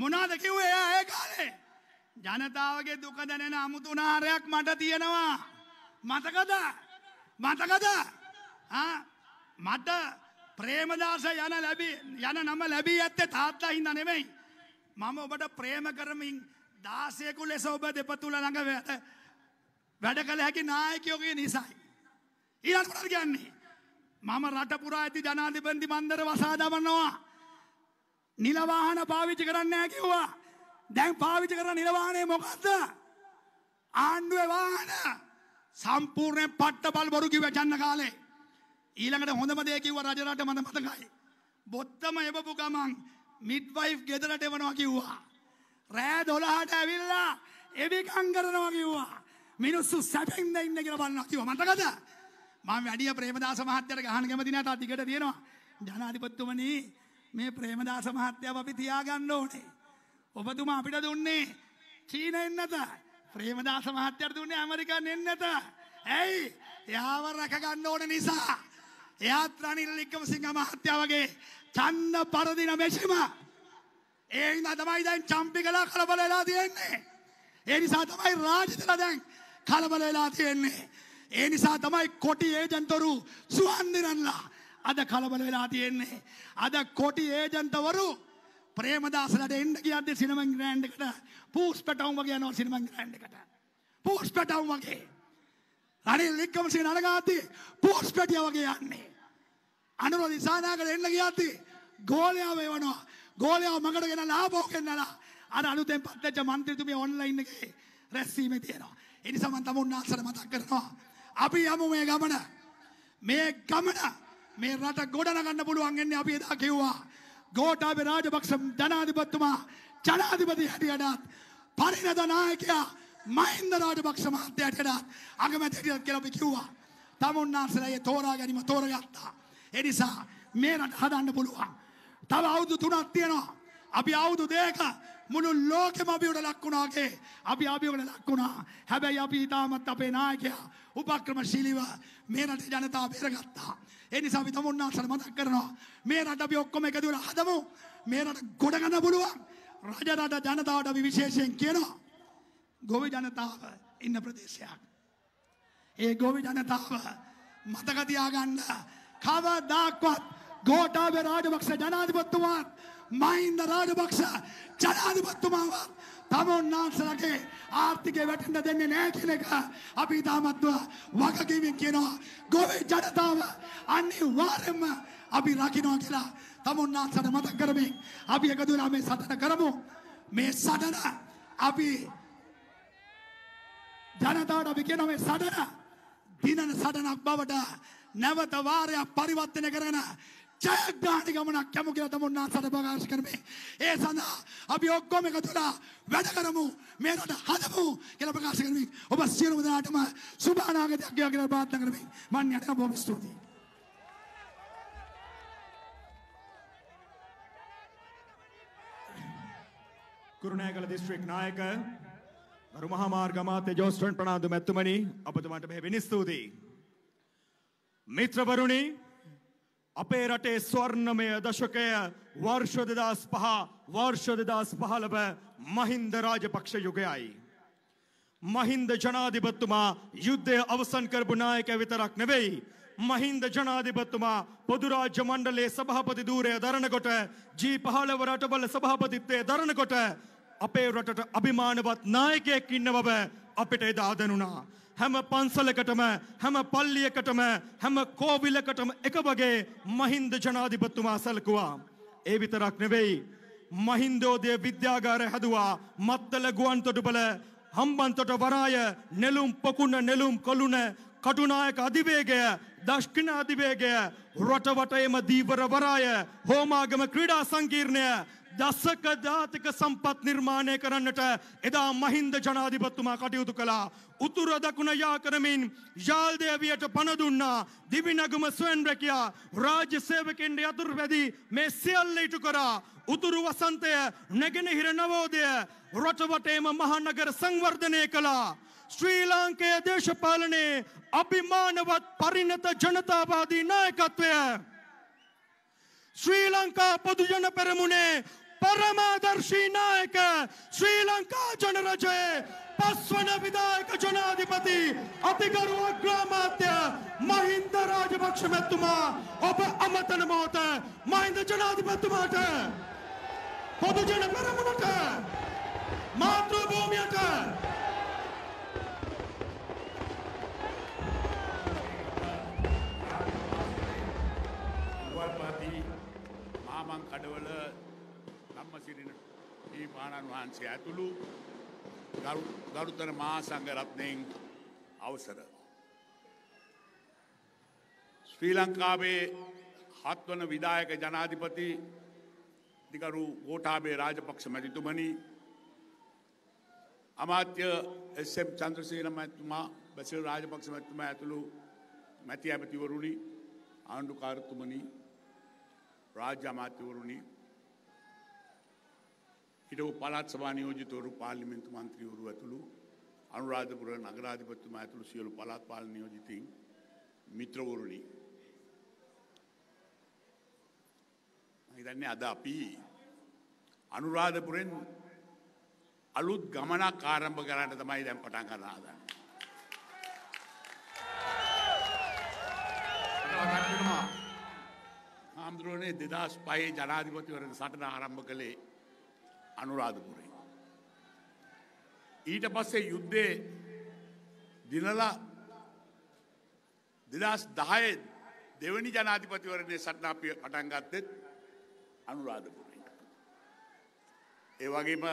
මොනවාද කිව්වේ එයා ඒ කාලේ? ජනතාවගේ දුක දැනෙන අමුතුනාරයක් මට තියෙනවා. මතකද මතකද මට ප්‍රේමදාස යන ලැබි යන නම ලැබී ඇත්තේ තාත්තා හින්දා නෙමෙයි. මම ඔබට ප්‍රේම කරමින් දාසයකු ලෙස ඔබ දෙපතුල ළඟ වැඩ කළ හැකි නායකයෝගේ නිසයි. ඊළඟට කියන්නේ මම රට පුරා ඇති ජනාධිපති මණ්ඩල වසා දමනවා. නිල වාහන පාවිච්චි කරන්නේ නැහැ කිව්වා. දැන් පාවිච කර නිර්වාණය මොකක්ද ආණ්ඩුව වාන සම්පූර්ණය පට්ට බල් බොරු කිව චන්න කාලේ ඊළඟට හොඳම දේ කිව්ව රජරට මත මතකයි බොත්තම එබපු ගමන් මිඩ්වයි් ගෙදරට එවනවා කිව්වා රෑ දොළහට ඇවිල්ලා එවිකං කරනවා කිව්වා මිනිස්සු සැපෙන්ද ඉන්න කියලා බලන්න කිව්ව මතකද මම වැඩිය ප්‍රේමදාස මහත්තයට ගහන කැමති නැත අතිකට තියෙනවා ජනාධිපතිතුමනි මේ ප්‍රේමදාස මහත්තයව අපි තියාගන්න ඕනේ ඔබතුමා අපිට දුන්නේ චීන එන්නත ප්‍රේමදාස මහත්තයට දුන්නේ ඇමරිකන් එන්නත ඇයි එයාව රැකගන්න ඕන නිසා එයාත් රනිල් වික්‍රමසිංහ මහත්තයා වගේ චන්න පරදින මෙෂම ඒ හින්දා තමයි දැන් චම්පිකලා කලබල වෙලා තියෙන්නේ ඒ නිසා තමයි රාජිතලා දැන් කලබල වෙලා තියෙන්නේ ඒ නිසා තමයි කොටි ඒජන්තවරු සුවන් දිනන්නලා අද කලබල වෙලා තියෙන්නේ අද කොටි ඒජන්තවරු ප්‍රේමදාසලට එන්න කියද්දි සිනමන් ග්‍රෑන්ඩ් එකට පූස් පැටවුම් වගේ යනවා සිනමන් ග්‍රෑන්ඩ් එකට. පූස් පැටවුම් වගේ. රනිල් වික්‍රමසිංහ නරගාති පූස් පැටියා වගේ යන්නේ. අනුර දිසානායකට එන්න ගියද්දි ගෝලයා වේවනවා. ගෝලයා මගට ගෙනලා ආපහු ගෙනලා අර අලුතෙන් පත් වෙච්ච മന്ത്രിතුමිය ඔන්ලයින් එකේ රැස්වීමේ තියෙනවා. ඒ නිසා මම තමුන් ආසර මතක් කරනවා. අපි යමු මේ ගමන. මේ ගමන මේ රට ගොඩනගන්න පුළුවන් වෙන්නේ අපි එදා කිව්වා. ගෝටාබේ රාජපක්ෂ ජනාධිපතිතුමා ජනාධිපති හැටියටත් පරිණත නායකයා මහින්ද රාජපක්ෂ මහත්තයාට වඩාත් අගමැතිටියත් කියලා අපි කිව්වා. තම උන්වහන්සේලා තෝරා ගැනීම තෝරගත්තා. ඒ නිසා මේ රට හදන්න පුළුවන්. තව අවුරුදු තුනක් තියෙනවා. අපි අවුරුදු දෙක මුළු ලෝකෙම අභියෝග ලක් වුණා වගේ අපි අභියෝග ලක් වුණා. හැබැයි අපි ඊටමත් අපේ නායකයා උපක්‍රමශීලීව මේ රටේ ජනතාව බේරගත්තා. එනිසා විතමුන්නාසට මතක් කරනවා. මේ රට අපි ඔක්කොම එකතුල හදමු. මේ රට ගොඩගන්න පුළුවන්. රජරට ජනතාවට අපි විශේෂයෙන් කියනවා. ගොවි ජනතාව ඉන්න ප්‍රදේශයක්. ඒ ගොවි ජනතාව මතක තියාගන්න කවදාක්වත් ගෝඨාභය රාජපක්ෂ ජනාධිපතිතුමාත් මහින්ද රාජපක්ෂ ජනාධිපතිතුමාවත් තම උන්නාන්සලගේ ආර්ථිකය වැටෙන්ට දෙන්නේ නෑ කියන එක අපි ඉතාමත්ව වගකීමෙන් කියනවා ගොවි ජනතාව අනිවාර්යෙන්ම අපි රකින්නවා කියලා තම උන්නාන්සට මතක් කරමින් අපි එකතු වෙලා මේ සටන කරමු මේ සටන අපි ජනතාවට අපි කියනවා මේ සටන දිනන සටනක් බවට නැවත වාරයක් පරිවර්තනය කරගෙන ජයග්‍රාණ ගමනක් යමු කියලා තම උන්නාසට ප්‍රකාශ කරමේ. ඒ සඳහා අපි ඔක්කොම එකතුලා වැඩ කරමු. මේ රට හදමු කියලා ප්‍රකාශ කරමින් ඔබ සියලුම දෙනාටම සුබ අනාගතයක් ගෙවා කියලා ප්‍රාර්ථනා කරමින් මම යනවා බොහොම ස්තුතියි. කුරුණෑගල දිස්ත්‍රික් නායක ගරු මහා මාර්ග අමාත්‍ය ජෝස්ටන් ප්‍රනාන්දු මැතිතුමනි අපතුමාට මෙහි වෙනි ස්තුතියි. මිත්‍රවරුනි අපේ රටේ ස්වර්ණමය දශකය වර්ෂ දෙදස් පහ වර්ෂ දෙදස් පහළව මහින්ද රාජපක්ෂ යුගයයි. මහින්ද ජනාධිපත්තුමා යුද්ධය අවසන් කරපු නායක විතරක් නෙවෙයි. මහින්ද ජනාධිපත්තුමා පොදුරාජ්‍ය මණ්ඩලේ සභාපති ධූරය දරනකොට ජී පහළව රටබල සභාපතිත්වය දරනකොට අපේ රටට අභිමානවත් නායකයෙක් ඉන්න බව අපිට එදා දැනුණා. හැම පන්සලකටම හැම පල්ලියකටම හැම කෝවිලකටම එක වගේ මහින්ද ජනාධිපතිතුමා සැලකුවා. ඒ විතරක් නෙවෙයි. මහින්දෝදය විද්‍යාගාර හැදවා මත්තල ගුවන්තොටුබල හම්බන්තොට වරාය නෙලුම් පොකුණ නෙලුම් කොළුණ කටුනායක අධිවේගය දශ්කින අධිවේගය රොටවටයම දීවර වරාය හෝමාගම ක්‍රීඩා සංකීර්ණය දසක ජාතික සම්පත් නිර්මාණය කරන්නට එදා මහින්ද ජනාධිපත්තුමා කටයුතු කළා. උතුර දකුණ යා කරමින් යාල්දේවියට පණදුන්නා දිවිනගම ස්වෙන් රැකයා රාජ්‍ය සේවකෙන්ට යතුරු පැදී මේ සියල්ල ඉටු කරා උතුරු වසන්තය නැගෙනහිර නවෝදය රොටවටේම මහන්නගර සංවර්ධනය කළා. ශ්‍රී ලාංකයේ දේශපාලනයේ අභිමානවත් පරිණත ජනතාවාදී නායකත්වය. ශ්‍රී ලංකා පොදුජන පෙරමුණේ ಪರಮದರ್ಶಿ ನಾಯಕ ಶ್ರೀಲಂಕಾ ಜನರ ಜಯ ಪಸ್ವನ ವಿಧಾಯಕ ಜನಾಧಿಪತಿ ಅತಿ ಗರ್ವ ಗ್ರಾಮಾತ್ಯ ಮಹಿಂದ ರಾಜಪಕ್ಷ ಮೆತ್ತುಮ ಒಬ್ಬ ಅಮತನ ಮೋತ ಮಹಿಂದ ಜನಾಧಿಪತಿ ಮಾಟ பொதுஜன பெரமுனட்ட වහන්සේ ඇතුළු ගරුතර මා සංගරත්නයෙන් අවසර. ශ්‍රී ලංකාවේ හත්වන විදායක ජනාධිපති දිකරු ගෝටාබේ රාජපක්ෂ මැතිතුමනි අමාත්‍ය එස්ම් චන්ද්‍රසේන මැතිතුමා බැසිල් රාජපක්ෂ මැතිතුමා ඇතුළු මැති ඇමතිවරුණි ආණ්ඩුකාරතුමනි රාජ්‍ය අමාත්‍යවරුණි හිටපු පළාත් සභා නියෝජිතවරු පාර්ලිමේන්තු මන්ත්‍රීවරු ඇතුළු අනුරාධපුර නගරාධිපතිතුමා ඇතුළු සියලු පළාත් පාලන නියෝජිතින් මිත්‍රවරුනි මම හිතන්නේ අද අපි අනුරාධපුරෙන් අලුත් ගමනක් ආරම්භ කරන්න තමයි දැන් පටන් ගන්න හදන්නේ. හාමුදුරනේ 2005 ජනාධිපතිවරණ සටන ආරම්භ කළේ අනුරාධපුරේ. ඊට පස්සේ යුද්ධේ දිනලා දෙදස් දහය දෙවැනි ජනාධිපතිවරණය සටනාපිය පටන්ගත්තෙත් අනුරාධපුරේ. ඒ වගේම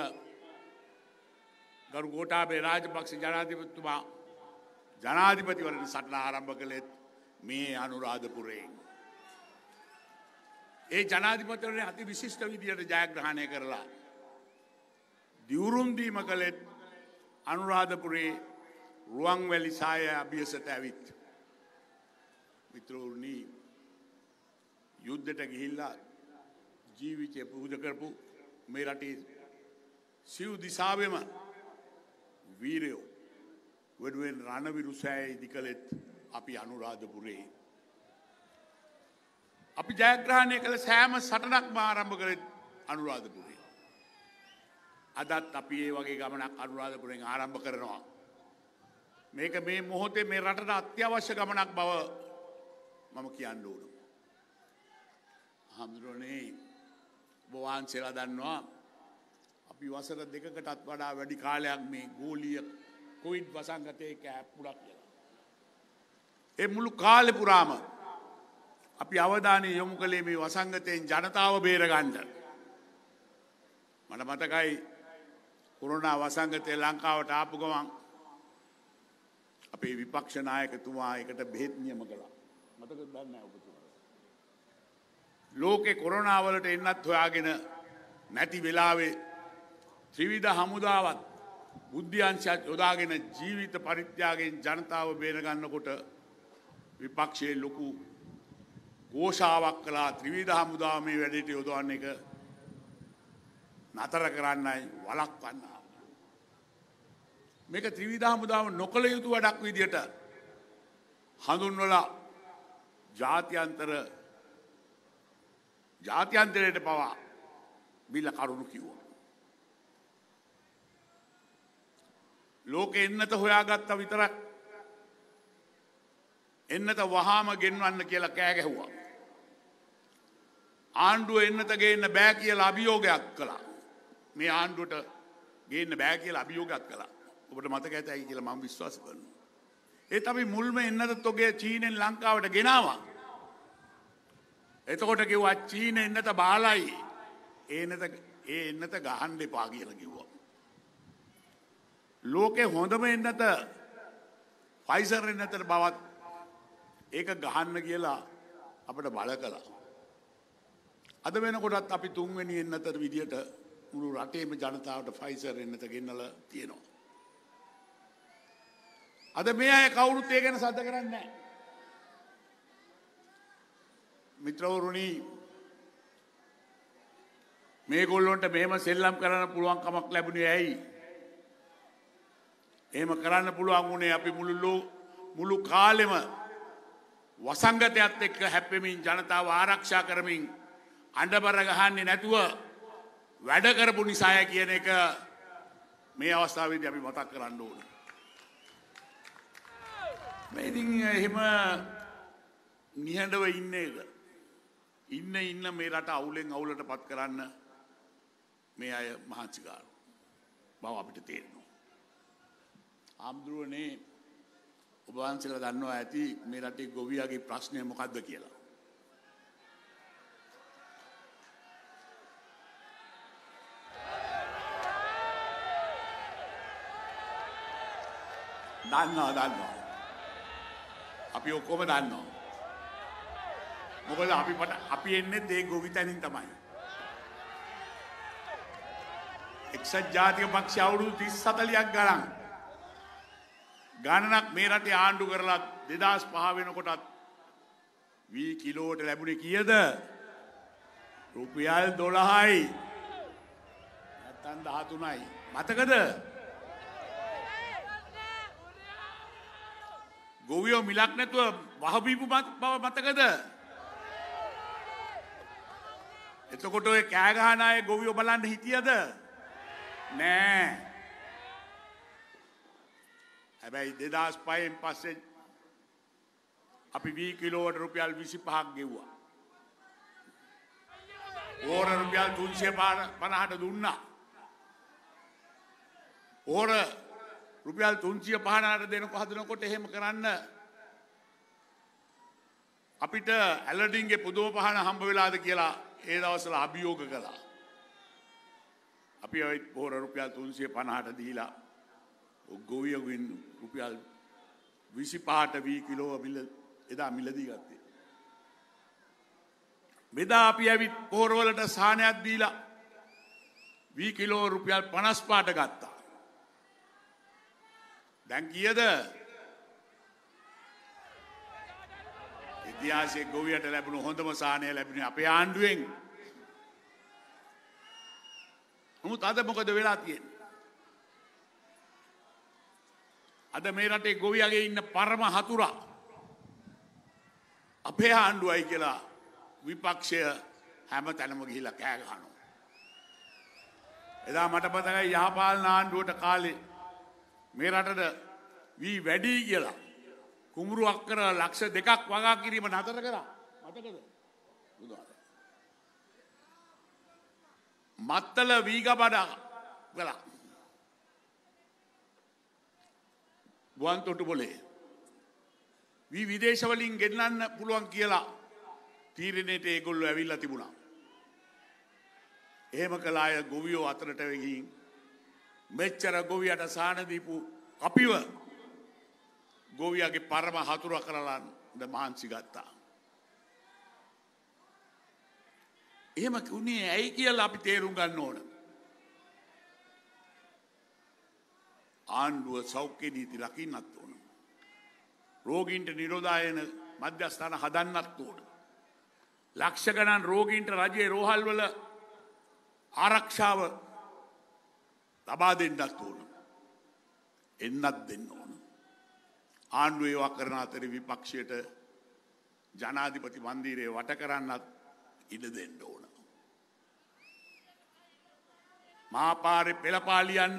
ගරු ගෝටාබේ රාජපක්ෂ ජනාධිපතිතුමා ජනාධිපතිවරණ සටන ආරම්භ කළෙත් මේ අනුරාධපුරයෙන්. ඒ ජනාධිපතිවරණය අති විශිෂ්ට විදියට ජයග්‍රහණය කරලා දිවුරුම්දීම කළෙත් අනුරාධපුරේ රුවන්වැලි සාය අභියසට ඇවිත්. මිත්‍රවරුණී යුද්ධට ගිහිල්ලා ජීවිතය පූජ කරපු මේ රටේ සිව් දිසාවෙම වීරයෝ වෙනුවෙන් රණවිරුසෑ ඉදි කළෙත් අපි අනුරාධපුරේ. අපි ජයග්‍රහණය කළ සෑම සටනක් මාරම්භ කළෙත් අනුරාධපුර. අදත් අපි ඒ වගේ ගමනක් අනුරාධපුරෙන් ආරම්භ කරනවා. මේක මේ මොහොතේ මේ රටට අත්‍යවශ්‍ය ගමනක් බව මම කියන්න ඕන. හමුදුරනේ බොවාන්සේලා දන්නවා අපි වසර දෙකකටත් වඩා වැඩි කාලයක් මේ ගෝලිය කොයිඩ් වසංගතයේ කෑප්පුලක් කියලා. ඒ මුළු කාලෙ පුරාම අපි අවධානය යොමු කළේ මේ වසංගතයෙන් ජනතාව බේරගන්න. මට මතකයි කොරුණා වසංගතය ලංකාවට ආපු ගමන් අපේ විපක්ෂ නායකතුමා එකට බෙහෙත් නියම කළා. මතක දන්නේ නැහැ ඔබතුමා. ලෝකේ කොරෝනා වලට එන්නත් හොයාගෙන නැති වෙලාවේ ත්‍රිවිධ හමුදාවත් බුද්ධි අංශයත් යොදාගෙන ජීවිත පරිත්‍යාගයෙන් ජනතාව බේර ගන්නකොට විපක්ෂයේ ලොකු ഘോഷාවක් කළා ත්‍රිවිධ හමුදාව මේ වැඩේට යොදවන්න එක නතර කරන්නයි වලක්වන්න. මේක ත්‍රිවිධහමුදාව නොකළ යුතු වැඩක් විදියට හඳුන්වලා ජාතියන්තර ජාතියන්තරයට පවා බිල්ල කරුණු කිව්වා. ලෝක එන්නත හොයාගත්ත විතර එන්නත වහාම ගෙන්වන්න කියලා කෑගැහුවා. ආණ්ඩුව එන්නත ගේන්න බෑ කියලා අභියෝගයක් කළා. මේ ආණ්ඩුවට ගේන්න බෑ කියලා අභියෝගත් කළා. ඔබට මතක ඇතයි කියලා මම විශ්වාස කරනවා. ඒත් අපි මුල්ම එන්නද තොගේ චීනෙන් ලංකාවට ගෙනාවා. එතකොට කිව්වා චීන එන්නත බාලයි. ඒ එන්නත ඒ එන්නත ගහන්න එපා කියලා කිව්වා. ලෝකේ හොඳම එන්නත ෆයිසර් එන්නතට බවත් ඒක ගහන්න කියලා අපිට බල කළා. අද වෙනකොටත් අපි තුන්වෙනි එන්නතර විදියට මුළු රටේම ජනතාවට ෆයිසර් එන්නත ගෙන්නල තියෙනවා. අද මේ අය කවුරුත් ඒ ගැන සද කරන්න නෑ. මිත්‍රවරුණි මේගොල්ලොන්ට මෙහෙම සෙල්ලම් කරන්න පුළුවන් කමක් ලැබුණේ ඇයි. එහෙම කරන්න පුළුවන් වුණේ අපි මුළුල්ලු මුළු කාලෙම වසංගතයත් එක්ක හැප්පෙමින් ජනතාව ආරක්ෂා කරමින් අඩබර ගහන්නේ නැතුව වැඩ කරපු නිසාය කියන එක මේ අවස්ථාවේදී අපි මතක් කරන්න ඕන. මේ ඉතින් එහෙම නිහඬව ඉන්න එක ඉන්න ඉන්න මේ රට අවුලෙන් අවුලටපත් කරන්න මේ අය මහන්සි ගන්නවා. බව අපිට තේරෙනවා. ආම්ද්‍රුවනේ ඔබ වහන්සේලා දන්නවා ඇති මේ රටේ ගොවියාගේ ප්‍රශ්නය මොකද්ද කියලා. දන්නවා දන්නවා. අපි ඔක්කොම දන්නවා. මොකද අපි අපි එන්නෙත් ඒ ගොවිතැනින් තමයි. එක්සත් ජාතික පක්ෂ අවුරුදු 30 40ක් ගණන් ගණනක් මේ රටේ ආණ්ඩු කරලා 2005 වෙනකොටත් වී කිලෝට ලැබුණේ කීයද? රුපියල් 12යි. නැත්තම් 13යි. මතකද? ගොවියෝ මිලක් නැතුව වහබීපු බව මතකද? එතකොට ඔය කෑ ගහන අය ගොවියෝ බලන්න හිටියද? නෑ. හැබැයි 2005න් පස්සේ අපි 20 කිලෝවට රුපියල් 25ක් ගෙව්වා. ඕර රුපියල් 350ට දුන්නා. ඕර රුපියල් තුන්සිය පහනාට දෙන හදනකොට එහෙම කරන්න අපිට ඇලඩින්ගේ පුදුම පහන හම්බ වෙලාද කියලා ඒ දවසල අභියෝග කළා. අපි ඔයි පෝර රුපියල් තුන්සිය පණහට දීලා ගොවියගින් රුපියල් විසි පහට වී කිලෝ මිල එදා මිලදී ගත්තේ. මෙදා අපි ඇවිත් පෝරවලට සානයක් දීලා වී කිලෝ රුපියල් පනස් පාට ගත්තා. දැන් කියද ඉතිහාසය ගොවියට ලැබුණු හොඳම සානය ලැබෙන අපේ ආණ්ඩුවෙන් මුත් අද මොකද වෙලා තියෙන් අද මේ රටේ ගොවියගේ ඉන්න පරම හතුරා අපේ ආණ්ඩුවයි කියලා විපක්ෂය හැම තැනම ගිහිලා කෑගහනවා එදා මට පතකයි යහපාලන ආණ්ඩුවට කාලේ මේ රටට වී වැඩී කියලා. කුමරු අක්කර ලක්ෂ දෙකක් වගා කිරීම නතර කරා. මතකද? මත්තල වීගබඩ වෙලා. ගුවන් තොටුපොලේ. වී විදේශවලින් ගෙන්නන්න පුළුවන් කියලා තීරණයට ඒගොල්ලෝ ඇවිල්ලා තිබුණා. එහෙම කළ අය ගොවියෝ අතරට වෙගින් මෙච්චර ගොවියට සානදීපු අපිව ගොවියගේ පරම හතුර කරලාන්න මහන්සි ගත්තා. එහෙම උනේ ඇයි කියල අපි තේරුම් ගන්න ඕන. ආණ්ඩුව සෞඛ්‍ය නීති ලකින්නත් ඕන. රෝගීන්ට නිරෝධායන මධ්‍යස්ථාන හදන්නත් ඕන. ලක්ෂ ගණන් රෝගීන්ට රජයේ රෝහල්වල ආරක්ෂාව ලබා දෙන්නත් ඕන. එන්නත් දෙන්න ඕන. ආණ්ඩුව ඒවා කරන අතර විපක්ෂයට ජනාධිපති මන්දිරයේ වට කරන්නත් ඉඩ දෙන්න ඕන. මාපාරේ පෙළපාලියන්න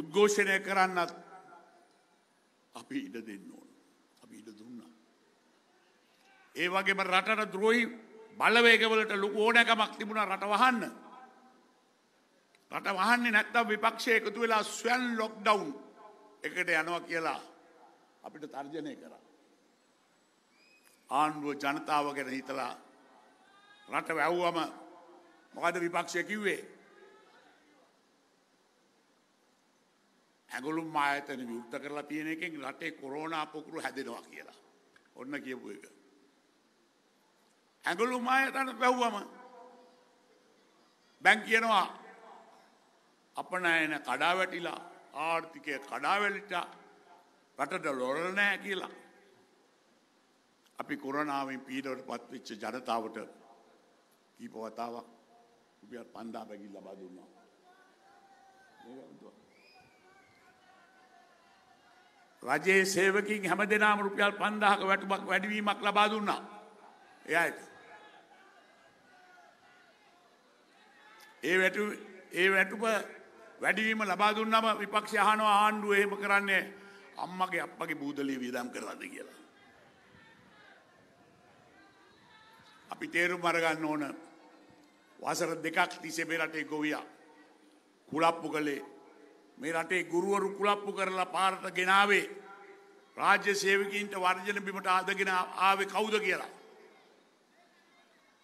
උද්ඝෝෂණය කරන්නත් අපි ඉඩ දෙන්න ඕන. අපි ඉඩ දුන්නා. ඒ වගේම රටට ද්‍රෝහි බලවේගවලට ලොකු ඕනෑකමක් තිබුණා රට වහන්න. රට වහන්නේ නැත්තම් විපක්ෂය එකතු වෙලා ස්වයන් ලොක්ඩවුන් එකට යනවා කියලා අපිට තර්ජනය කරා. ආණ්ඩුව ජනතාව ගැන හිතලා රට වැැව්වම මොකද විපක්ෂය කිව්වේ. ඇගුලුම් ආයතන විවෘත කරලා තියෙන එකෙන් රටේ කොරෝනා පොකුරු හැදෙනවා කියලා. ඔන්න කියපු එක. ඇගුලුම් ආයතන පැව්වම බැං කියනවා අපනෑන කඩාවැටිලා ආර්ථිකය කඩාවැලිටා රටට ලොරනෑ කියලා. අපි කොරනාවෙන් පීඩවට පත්වෙච්ච ජනතාවට කීප වතාවක් උපියත් පන්දා පැකිල් ලබා දුන්නා. රජයේ සේවකින් හැම දෙනාම රුපියල් 5000ක වැටුමක් වැඩිවීමක් ලබා දුන්නා. එයා ඒ වැටු ඒ වැටුප වැඩිවීම ලබා දුන්නම විපක්ෂය අහනවා ආණ්ඩුව එහෙම කරන්නේ අම්මගේ අප්පගේ බූදලිය වියදම් කරලාද කියලා. අපි තේරුම් අරගන්න ඕන වසර දෙකක් තිස්සේ මේ රටේ ගොවියා කුලප්පු කළේ මේ රටේ ගුරුවරු කුලප්පු කරලා පාරට ගෙනාවේ රාජ්‍ය සේවකීන්ට වර්ජන බිමට ආදගෙන ආවේ කවුද කියලා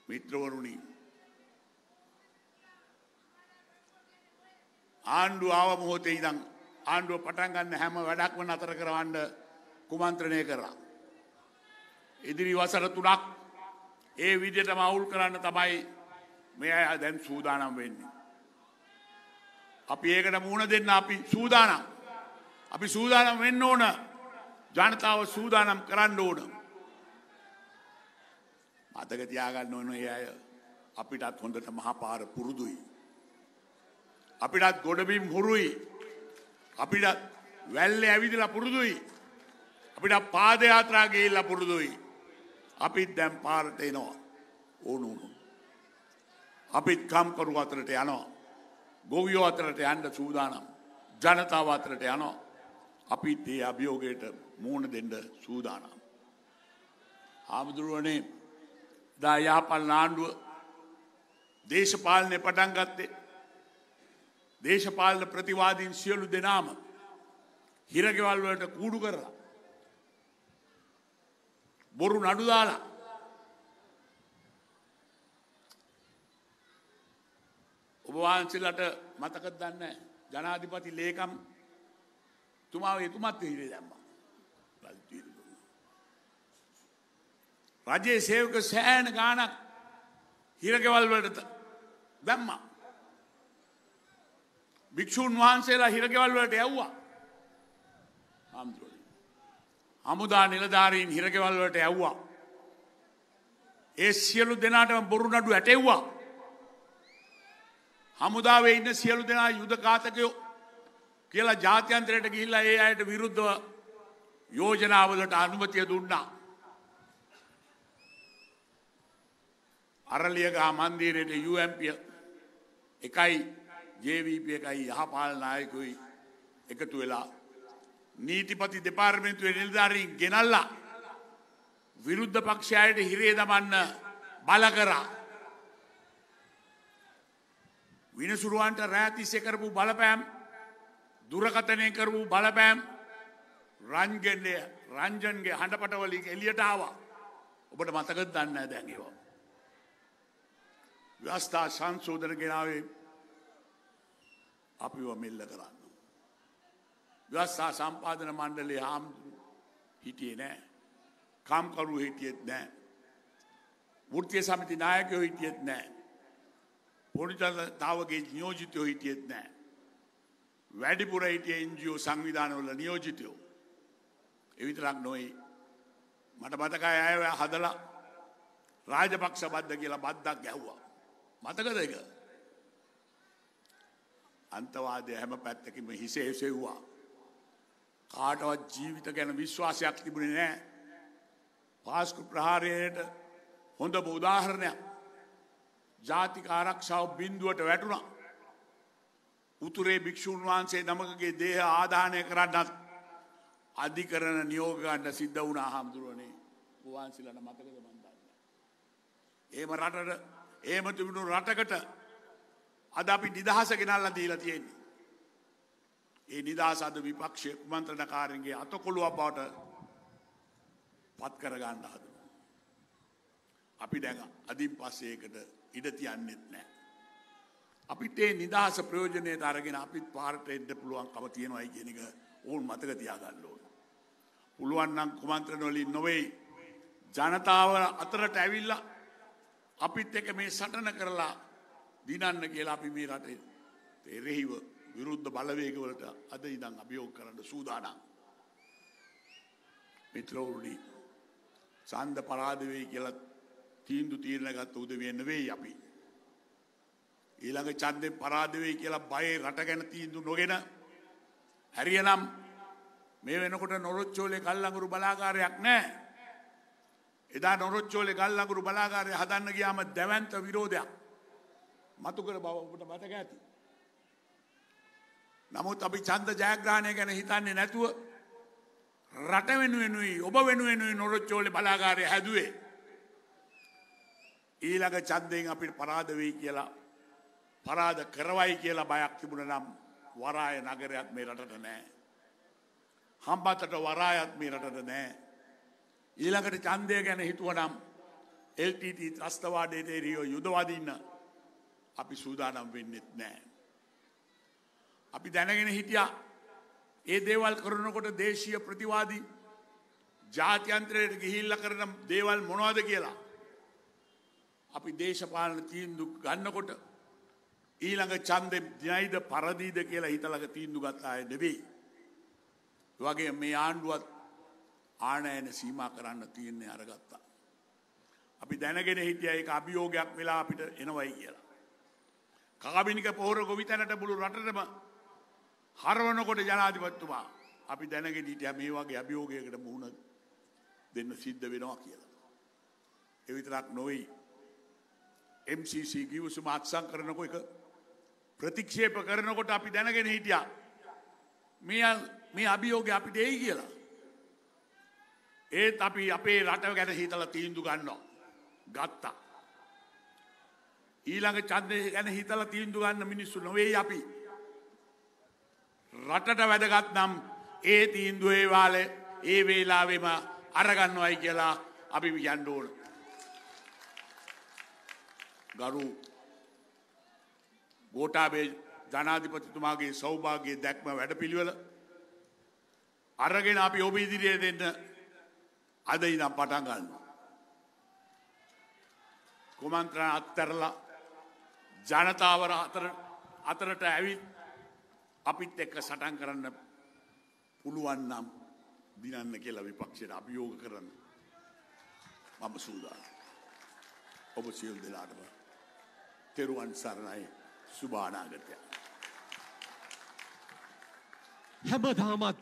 මිත්‍රවරුනි ආණ්ඩුව ආව මොහොතේ ඉඳන් ආණ්ඩුව පටන් ගන්න හැම වැඩක්ම නතර කරවන්න කුමන්ත්‍රණය කරා. ඉදිරි වසර තුනක් ඒ විදිහටම අවුල් කරන්න තමයි මේ අය දැන් සූදානම් වෙන්නේ. අපි ඒකට මුහුණ දෙන්න අපි සූදානම්. අපි සූදානම් වෙන්න ඕන. ජනතාව සූදානම් කරන්න ඕන. මතක තියාගන්න ඕන ඒ අය අපිටත් හොඳට මහපාර පුරුදුයි. අපිටත් ගොඩබිම් හුරුයි. අපිට වැල්ල ඇවිදලා පුරුදුයි. අපිට පාදයාත්‍රා ගිහිල්ලා පුරුදුයි. අපිත් දැන් පාරට එනවා. ඕනුණු. අපිත් කම්කරු අතරට යනවා. ගොවියෝ අතරට යන්න සූදානම්. ජනතාව අතරට යනවා. අපිත් ඒ අභියෝගයට මූුණ දෙන්න සූදානම්. හාමුදුරුවනේ දා යහපල් නාණ්ඩුව දේශපාලනය පටන් ගත්තේ දේශපාලන ප්‍රතිවාදීන් සියලු දෙනාම හිරගෙවල් වලට කූඩු කරලා බොරු නඩු දාලා ඔබ වහන්සේලාට මතකද දන්නේ ජනාධිපති ලේකම් තුමාව එතුමත් හිරේ දැම්මා රජයේ සේවක සෑහෙන ගාණක් හිරගෙවල් වලට දැම්මා භික්‍ෂූන් වහන්සේලා හිරගෙවල් වලට ඇව්වා හාමුදුරුවනි. හමුදා නිලධාරීන් හිරගෙවල් වලට ඇව්වා. ඒ සියලු දෙනාටම බොරු නඩු ඇටෙව්වා. හමුදාවේ ඉන්න සියලු දෙනා යුදඝාතකයෝ කියලා ජාත්‍යන්තරයට ගිහිල්ලා ඒ අයට විරුද්ධව යෝජනාවලට අනුමතිය දුන්නා. අරලියගා මන්දීරයට UMP එකයි ජේවිප එකයි යහපාල නායකුයි එකතු වෙලා නීතිපති දෙපාර්මෙන්තුවේ නිලධාරීන් ගෙනල්ලා විරුද්ධ පක්ෂයට හිරේ දමන්න බල කරා. විනසුරුවන්ට රෑතිස්සේ කරපු බලපෑම් දුරකථනය කරපු බලපෑම් රන්ගෙන්ඩය රංජන්ගේ හඬපටවලින් එලියට ආවා ඔබට මතකත් දන්න දැඟවා. ව්‍යස්ථා සංශෝධන ගෙනාවේ අපිව මෙල්ල කරන්න. ව්‍යවස්ථා සම්පාදන මණ්ඩලේ හාමුදුරු හිටියේ නෑ. කම්කරු හිටියෙත් නෑ. වෘත්තීය සමිති නායකයෝ හිටියෙත් නෑ. පොඩිතතාවගේ නියෝජිතයෝ හිටියෙත් නෑ. වැඩිපුර හිටිය එන්ජියෝ සංවිධානවල නියෝජිතයෝ. එවිතරක් නොයි. මට මතකයි අය හදලා රාජපක්ෂ බද්ධ කියලා බද්දක් ගැහුවා. මතකද ඒක? අන්තවාදය හැම පැත්තකින්ම හිසේ සෙව්වා. කාටවත් ජීවිත ගැන විශ්වාසයක් තිබුණේ නෑ. පාස්කු ප්‍රහාරයට හොඳ උදාහරණයක්. ජාතික ආරක්ෂාව බින්දුවට වැටුණා. උතුරේ භික්‍ෂූන් වහන්සේ නමකගේ දේහ ආධානය කරන්නත් අධිකරන නියෝගගන්න සිද්ධ වුණ හාමුදුරුවනේ ගුවන්සිලට මතකද මන්දන්න. ඒම රටට ඒම තිබුණු රටකට අද අපි නිදහස ගෙනල්ලා දීලා තියෙන්නේ. ඒ නිදහස අද විපක්ෂයේ කුමන්ත්‍රණකාරයන්ගේ අතකොළුවක් බවට පත් කර ගන්න හදනවා. අපි දැන් අදින් පස්සේ ඒකට ඉඩ තියන්නෙත් නැහැ. අපිට ඒ නිදහස ප්‍රයෝජනයට අරගෙන අපිත් පාරට එන්න පුළුවන්කම තියෙනවායි කියන එක ඕන් මතක තියාගන්න ඕන. පුළුවන් නම් කුමන්ත්‍රණ වලින් නොවේ ජනතාව අතරට ඇවිල්ලා අපිත් එක මේ සටන කරලා දිනන්න කියලා අපි මේ රටේ එරෙහිව විරුද්ධ බලවේගවලට අද ඉඳන් අභියෝග කරන්න සූදානම්. මිත්‍රවරුනි සඳ පරාද වෙයි කියලා තීන්දුව තීරණ ගත්ත උදවිය නෙවෙයි අපි. ඊළඟ ඡන්දේ පරාද වෙයි කියලා බයේ රට ගැන තීන්දුව නොගෙන හරියනම් මේ වෙනකොට නොරොච්චෝලේ කල්ලඟුරු බලාගාරයක් නැහැ. එදා නොරොච්චෝලේ ගල්ලඟුරු බලාගාරය හදන්න ගියාම දැවැන්ත විරෝධයක්. මතු කර බව ඔබට මතක ඇති. නමුත් අපි චන්ද ජයග්‍රහණය ගැන හිතන්නේ නැතුව රට වෙනුවෙනුයි ඔබ වෙනුවෙනුයි නොරොච්චෝලි බලාගාරය හැදුවේ. ඊළඟ චන්දයෙන් අපිට පරාද වෙයි කියලා පරාද කරවයි කියලා බයක් තිබුණ නම් වරාය නගරයක් මේ රටට නෑ. හම්බතට වරායත් මේ රටට නෑ. ඊළඟට චන්දය ගැන හිතුවනම් එල්ටට ත්‍රස්තවාඩයට එරියෝ යුදවදින්න අපි සූදානම් වෙන්නෙත් නෑ. අපි දැනගෙන හිටියා ඒ දේවල් කරනකොට දේශීය ප්‍රතිවාදී ජාත්‍යන්ත්‍රයට ගිහිල්ල කරන දේවල් මොනවාද කියලා. අපි දේශපාලන තීන්දු ගන්නකොට ඊළඟ චන්ද දිනයිද පරදීද කියලා හිතලක තීන්දු ගත්තාය නෙවෙයි. වගේ මේ ආණ්ඩුවත් ආනෑන සීමා කරන්න තියෙන්නේ අරගත්තා. අපි දැනගෙන හිටිය එක අභියෝගයක් වෙලා අපිට එනවයි කියලා. කාබිනික පොහොර ගොවිතැනට මුළු රටටම හරවනකොට ජනාධිපතිතුමා අපි දැනගෙන හිටියා මේ වගේ අභියෝගයකට මුහුණ දෙන්න සිද්ධ වෙනවා කියලා. ඒ විතරක් නොවේ. MCC ගිවිසුම අත්සන් කරනකොට එක ප්‍රතික්ෂේප කරනකොට අපි දැනගෙන හිටියා. මේ මේ අභියෝගය අපිට එයි කියලා. ඒත් අපි අපේ රට ගැන හිතලා තීන්දුව ගන්නවා. ගත්තා. ඊළඟ චන්දය ගැන හිතල තීන්දු ගන්න මිනිස්සු නොවේ අපි. රටට වැදගත් නම් ඒ තීන්දුවේ වාල ඒ වේලාවෙම අරගන්නවයි කියලා අපි යන්න ඕන. ගරු ගෝටාබේ ජනාධිපතිතුමාගේ සෞභාගයේ දැක්ම වැඩපිළිවෙල අරගෙන අපි ඔබ ඉදිරියේ දෙන්න අද ඉනම් පටන් ගන්නවා. කුමන්ත්‍රණ අත්තරලා ජනතාවර අතරට ඇවිත් අපිත් එක්ක සටන් කරන්න පුළුවන් නම් දිනන්න කියලා විපක්ෂයට අභියෝග කරන්න මම සූදානම්. ඔබ සියලු දෙනාටම තෙරුවන් සරණයි සුබ අනාගතය. හැමදාමත්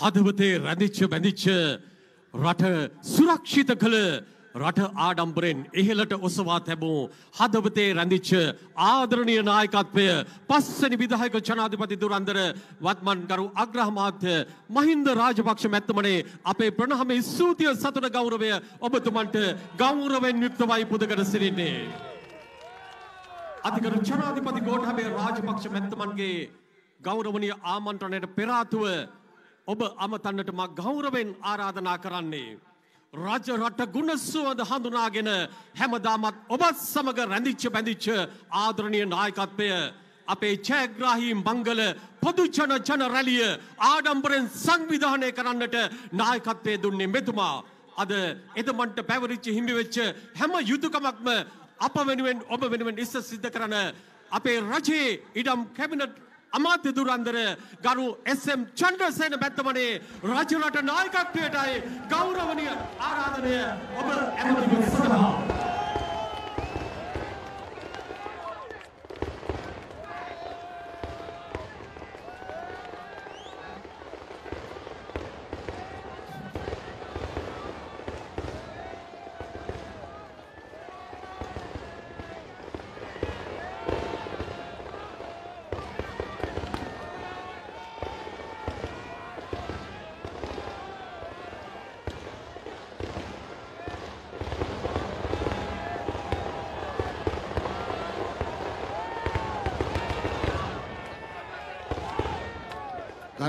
හදවතේ රැඳිච්ච බැඳිච්ච රට සුරක්ෂිත කළ රට ආඩම්බරෙන් ඉහළට ඔසවා තැබූ හදවතේ රැඳිච්ච ආදරණීය නායකත්වය පස්සනි විධායක ජනාධිපති දුරන්දර වත්මන්කරු අග්‍රාමාත්‍ය මහින්ද රාජපක්ෂ මැතිතුමනේ අපේ ප්‍රණාමයේ ස්තුතිය සතුට ගෞරවය ඔබතුමන්ට ගෞරවයෙන් යුක්තවයි පුදකර සිටින්නේ අධිකරු ජනාධිපති ගෝඨාභය රාජපක්ෂ මැතිතුමන්ගේ ගෞරවනීය ආමන්ත්‍රණයට පෙර ඔබ අමතන්නට මා ගෞරවයෙන් ආරාධනා කරන්නේ රජ රට ගුණ සුවඳ හඳුනාගෙන හැමදාමත් ඔබත් සමග රැඳිච්ච බැඳිච්ච ආදරණීය නායකත්වය අපේ ඡයග්‍රාහී මංගල පොදු ජන ජන රැළිය ආඩම්බරෙන් සංවිධානය කරන්නට නායකත්වය දුන්නේ මෙතුමා. අද එදමන්ට පැවරිච්ච හිමි වෙච්ච හැම යුතුයකමක්ම අප වෙනුවෙන් ඔබ වෙනුවෙන් ඉස්ස සිද්ධ කරන අපේ රජයේ ඉඩම් කැබිනට් අමාත්‍ය දුරන්දර ගරු එස්.එම්. චන්ද්‍රසේන මැතිතුමනේ රජරට නායකත්වයටයි ගෞරවනීය ආරාධනය ඔබ ඇමතිවරු සඳහා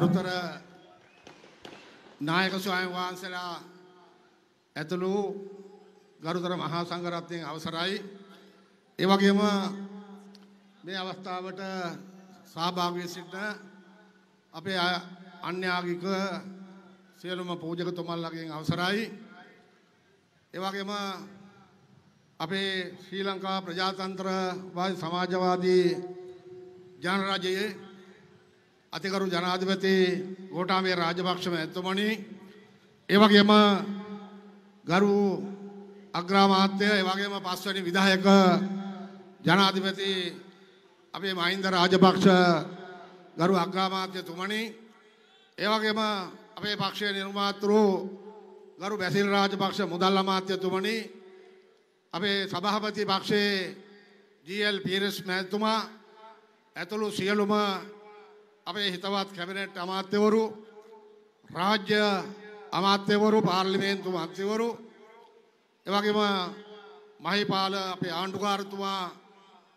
අරුතර නායක ස්වාමීන් වහන්සේලා ඇතුළු ගරුතර මහා සංඝරත්නයේ අවසරයි ඒ වගේම මේ අවස්ථාවට සහභාගී සිටින අපේ අන්‍යාගික සියලුම පූජකතුමන්ලගෙන් අවසරයි ඒ වගේම අපේ ශ්‍රී ලංකා ප්‍රජාතන්ත්‍රවාදී සමාජවාදී ජනරජයේ අතිකරු ජනාධිපති ගෝටාමේ රාජපක්ෂ මැතිතුමනි ඒ වගේම ගරු අග්‍රාමාත්‍ය ඒ වගේම පස්වැනි විධායක ජනාධිපති අපේ මහින්ද රාජපක්ෂ ගරු අග්‍රාමාත්‍යතුමනි ඒ වගේම අපේ පක්ෂයේ නිර්මාතෘ ගරු බැසිල් රාජපක්ෂ මුදල් අමාත්‍යතුමනි අපේ සභාපති පක්ෂයේ ජී.එල්. පීරස් මැතිතුමා ඇතුළු සියලුම අපේ හිතවත් කැබිනට් අමාත්‍යවරු රාජ්‍ය අමාත්‍යවරු පාර්ලිමේන්තු මන්ත්‍රීවරු එවගේම මහිපාල අපේ ආණ්ඩුකාරතුමා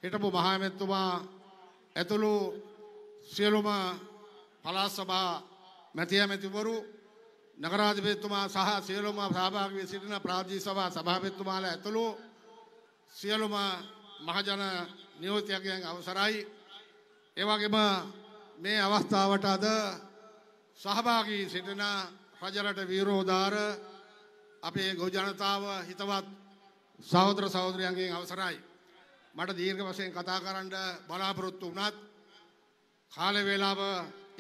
හිටපු මහාමැතිතුමා ඇතුළු සියලුම පළාත් සභා මැති ඇමතිවරු නගරාධිපතිතුමා සහ සියලුම සහභාගී වී සිටින ප්‍රාදේශීය සභා සභාපතිතුමාලා ඇතුළු සියලුම මහජන නියෝජකයන් අවසරයි ඒ වගේම මේ අවස්ථාවට අද සහභාගී සිටින රජරට වීරෝදාර අපේ ගොවි ජනතාව හිතවත් සහෝදර සහෝදරයන්ගෙන් අවසරයි. මට දීර්ඝ වශයෙන් කතා කරන්න බලාපොරොත්තු වුණත් කාල වේලාව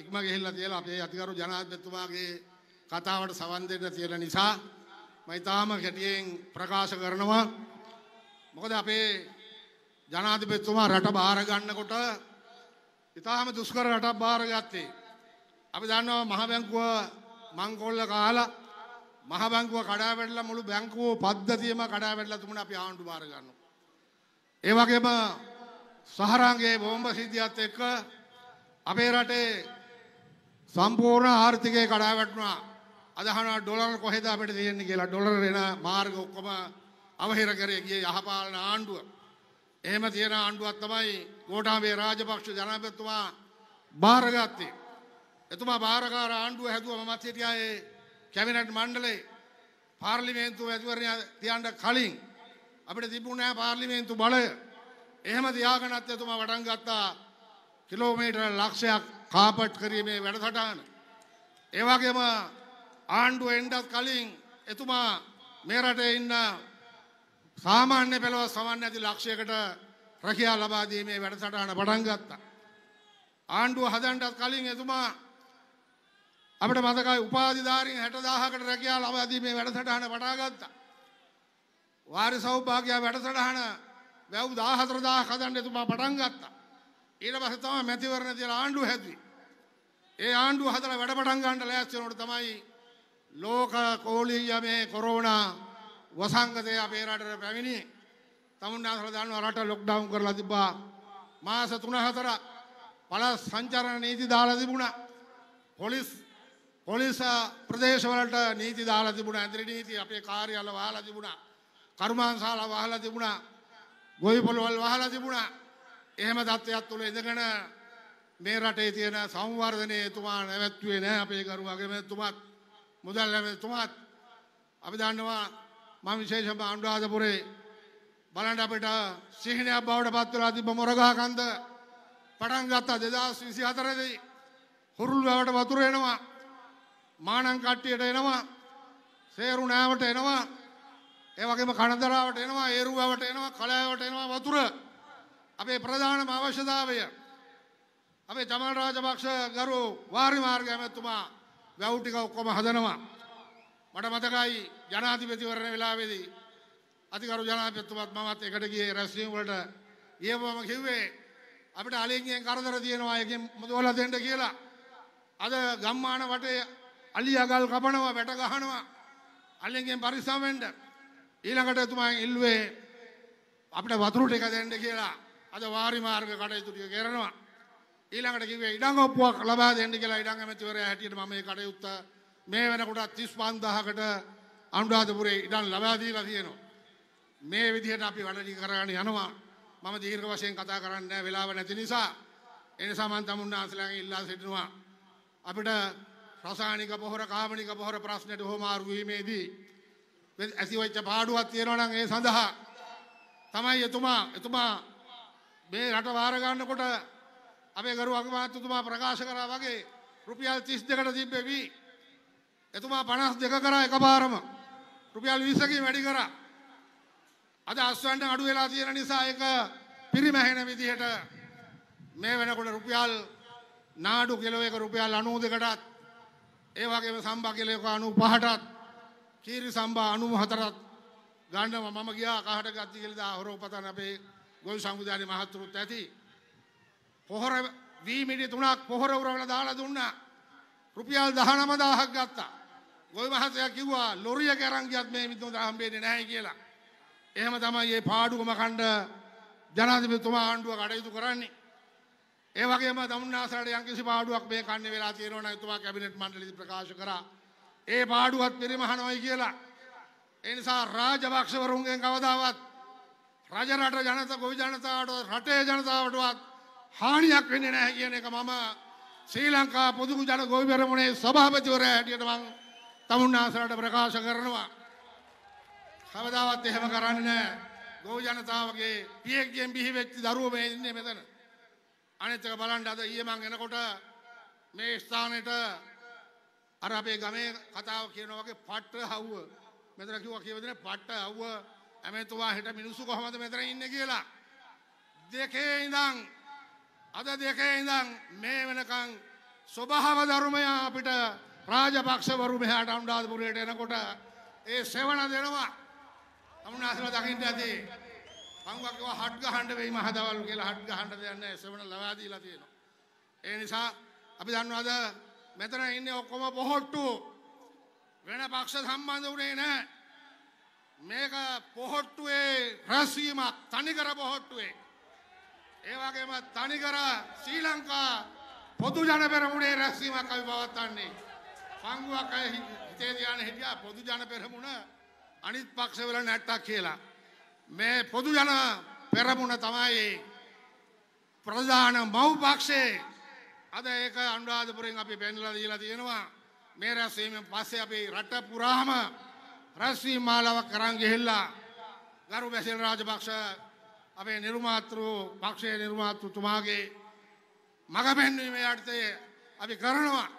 ඉක්ම ගිහිල්ලා තියලා අපේ අතිගරු ජනාධිපතිතුමාගේ කතාවට සවන් දෙන්න තියෙන නිසා මම ඊටාම කැටියෙන් ප්‍රකාශ කරනවා. මොකද අපේ ජනාධිපතිතුමා රට බාර ගන්නකොට ඉතාම දුෂ්කර රටක් බාරගත්තේ. අපි දන්නවා මහ බැංකුව මංකොල්ල කාලා මහ බැංකුව කඩා වැටලා මුළු බැංකුව පද්ධතියම කඩා වැටලා තුමුණ අපි ආණ්ඩු බාර ගන්නවා. ඒ වගේම සහරාන්ගේ බෝම්බ සිද්ධියත් එක්ක අපේ රටේ සම්පූර්ණ ආර්ථිකය කඩා වැටුණා. අද අහනවා ඩොලර් කොහෙද අපිට තියෙන්නේ කියලා. ඩොලර් එන මාර්ග ඔක්කොම අවහිර කරේ ගියේ යහපාලන ආණ්ඩුව. එහෙම තියෙන ආණ්ඩුවක් තමයි ගෝඨාභය රාජපක්ෂ ජනාධිපතිතුමා බාරගත්තේ. එතුමා බාරකාර ආණ්ඩුව හැදුවා මමත් හිටියා ඒ කැබිනට් මණ්ඩලේ පාර්ලිමේන්තුව ඇතිවරණය තියන්න කලින් අපිට තිබුණේ නැහැ පාර්ලිමේන්තු බලය. එහෙම තියාගෙනත් එතුමා වඩන් ගත්තා කිලෝමීටර ලක්ෂයක් කාපට් කිරීමේ වැඩසටහන. ඒ වගේම ආණ්ඩුව එන්නත් කලින් එතුමා මේ රටේ ඉන්න සාමාන්‍ය පෙළව සමන් ඇති ලක්ෂයකට රැකියා ලබාදීමේ වැඩසටහන පටන් ගත්තා. ආණ්ඩුව හදන්ටත් කලින් එතුමා අපට මතකයි උපාධිධාරීන් 60000කට රැකියා ලබාදීමේ වැඩසටහන පටන් ගත්තා. වාරි සෞභාග්‍ය වැඩසටහන වැව් 14000 හදන්න එතුමා පටන් ගත්තා. ඊට පස්සේ තමයි මැතිවරණ තියලා ආණ්ඩුව හැදුවේ. ඒ ආණ්ඩුව හදලා වැඩ පටන් ගන්න ලෑස්ති වෙනකොට තමයි ලෝක කෝලීය මේ කොරෝනා වසංගතය අපේ රටට පැමිණි තමුන් අසල දන්නවා රට ලොක්ඩවුන් කරලා තිබ්බා මාස 3 4 පළාත් සංචාරණ නීති දාලා තිබුණා පොලිස් පොලිස ප්‍රදේශවලට නීති දාලා තිබුණා ඇඳිරි නීති අපේ කාර්යාල වහලා තිබුණා කර්මාන්ශාල වහලා තිබුණා ගොවිපළවල් වහලා තිබුණා එහෙම தත්ත්වයක් තුල ඉඳගෙන මේ රටේ තියෙන සංවර්ධනය එතුමා නැවැත්තුවේ නැහැ අපේ කරුවා ගැමැතුමත් මුදල් නැමැතුමත් අපි දන්නවා මම විශේෂම අනුරාධපුරේ බලන්න අපිට සිහිනයක් බවට පත් වෙලා තිබ්බ මොරගහ කන්ද පටන් ගත්තා 2024 දී හුරුල් වැවට වතුර එනවා මානං කට්ටියට එනවා සේරු නෑවට එනවා ඒ වගේම කනදරාවට එනවා ඒරුවාවට එනවා කලාවට එනවා වතුර අපේ ප්‍රධානම අවශ්‍යතාවය අපේ ජමල් රාජපක්ෂ ගරු වාරි මාර්ග ඇමතුමා වැව් ටික ඔක්කොම හදනවා මට මතකයි ජනාධිපතිවරණ වෙලාවේදී අතිකරු ජනාධිපතිතුමත් මමත් එකට ගියේ රැස්වීම වලට ගියපුවම කිව්වේ අපිට අලියන්ගෙන් කරදර තියෙනවා එකෙන් මුදවලා දෙන්න කියලා. අද ගම්මාන වටේ අලියාගල් කපනවා වැට ගහනවා. අලියන්ගෙන් පරිස්සම් වෙන්න. ඊළඟට එතුමා ඉල්ලුවේ අපිට වතුර ටික දෙන්න කියලා. අද වාරි මාර්ග කටයුතු ටික කරනවා. ඊළඟට කිව්වේ ඉඩම් ඔප්පුවක් ලබා දෙන්න කියලා ඉඩම් ඇමතිවරයා හැටියට මම මේ කටයුත්ත මේ වෙනකොට 35000කට අනුරාධපුරේ ඉඩම් ලබා දීලා තියෙනවා. මේ විදිහට අපි වැඩ ටික කරගෙන යනවා. මම දීර්ඝ වශයෙන් කතා කරන්න වෙලාව නැති නිසා ඒ නිසා මම තමුන්නාන්සලාගෙන් ඉල්ලා සිටිනවා. අපිට රසායනික පොහොර කාමනික පොහොර ප්‍රශ්නෙට හොමාරු වීමේදී ඇතිවෙච්ච පාඩුවක් තියෙනවා නම් ඒ සඳහා තමයි එතුමා එතුමා මේ රට වාර ගන්නකොට අපේ ගරුවක මහත්තුමා ප්‍රකාශ කරා වගේ රුපියල් 32කට තිබ්බේ වී එතුමා 52 කරා එකපාරම රුපියල් 20කින් වැඩි කරා. අද අස්වැන්න අඩු වෙලා තියෙන නිසා ඒක පිරිමැහෙන විදිහට මේ වෙනකොට රුපියල් නාඩු කිලෝ එක රුපියල් 92කටත් ඒ වගේම සම්බා කිලෝ එක 95කටත් කීරි සම්බා 94ත් ගන්නවා මම ගියා කහට ගත්ති කියලා හොරෝපතන අපේ ගොවි සංවිධානයේ මහතුරුත් ඇති පොහොර වී මිඩි තුනක් පොහොර උරවලා දාලා දුන්නා රුපියල් 19000ක් ගත්තා ගොවි මහත්තයා කිව්වා ලොරියක අරන් ගියත් මේ මිතුන්ට හම්බෙන්නේ නැහැ කියලා. එහෙම තමයි මේ පාඩුකම කණ්ඩ ජනාධිපතිතුමා ආණ්ඩුව කටයුතු කරන්නේ. ඒ වගේම දමුන්නාසාරට යම්කිසි පාඩුවක් මේ කන්නේ වෙලා තියෙනවා නම් එතුමා කැබිනට් මණ්ඩලෙදි ප්‍රකාශ කරා. ඒ පාඩුවත් පරිමහනොයි කියලා. ඒ නිසා රාජපක්ෂවරුන්ගෙන් කවදාවත් රජ රට ජනත ගොවි ජනතාවට රටේ ජනතාවටවත් හානියක් වෙන්නේ නැහැ කියන එක මම ශ්‍රී ලංකා පොදු ජන ගොවි පෙරමුණේ සභාපතිවරයා හැටියට මම තමුන්නාසලට ප්‍රකාශ කරනවා. කවදාවත් එහෙම කරන්නේ නැහැ. ගෝ ජනතාවගේ පියෙක්ගෙන් බිහිවෙච්ච දරුවෝ මේ ඉන්නේ මෙතන. අනිත් එක බලන්න අද ඊයේ මං එනකොට මේ ස්ථානෙට අර අපේ ගමේ කතාව කියනවා වගේ පට්ට හවුව මෙතන කිව්වා කියවදින පට්ට හවුව ඇමෙතුවා හෙට මිනිස්සු කොහමද මෙතන ඉන්නේ කියලා. දෙකේ ඉඳන් අද දෙකේ ඉඳන් මේ වෙනකන් ස්වභාව ධර්මය අපිට රාජපක්ෂවරු මෙහාට අනුරාධපුරයට එනකොට ඒ සෙවණ දෙනවා. අනුරාධපුර දකින්න ඇති. මං කිව්වා හට් ගහන්න වෙයි මහදවල් කියලා හට් ගහන්න දෙයක් නැහැ. සෙවණ ලවා දීලා තියෙනවා. ඒ නිසා අපි දන්නවද මෙතන ඉන්නේ ඔක්කොම පොහොට්ටු. වෙන පක්ෂ සම්බන්ධ වුණේ නැහැ. මේක පොහොට්ටුවේ රැස්වීමක් තනිකර පොහොට්ටුවේ. ඒ වගේම තනිකර ශ්‍රී ලංකා පොදු ජන පෙරමුණේ රැස්වීමක් අපි පවත්වන්නේ. පංගුවක් අය හිතේ තියාගෙන හිටියා පොදු ජන පෙරමුණ අනිත් පක්ෂ වල නැට්ටක් කියලා. මේ පොදු ජන පෙරමුණ තමයි ප්‍රධාන මව් පක්ෂේ අද ඒක අනුරාධපුරෙන් අපි පෙන්ලා දීලා තියෙනවා. මේ රැස්වීමෙන් පස්සේ අපි රට පුරාම රැස්වීම මාලාවක් කරන් ගිහිල්ලා ගරු බැසිල් රාජපක්ෂ අපේ නිර්මාතෘ පක්ෂයේ නිර්මාතෘතුමාගේ මග පෙන්වීම යටතේ අපි කරනවා.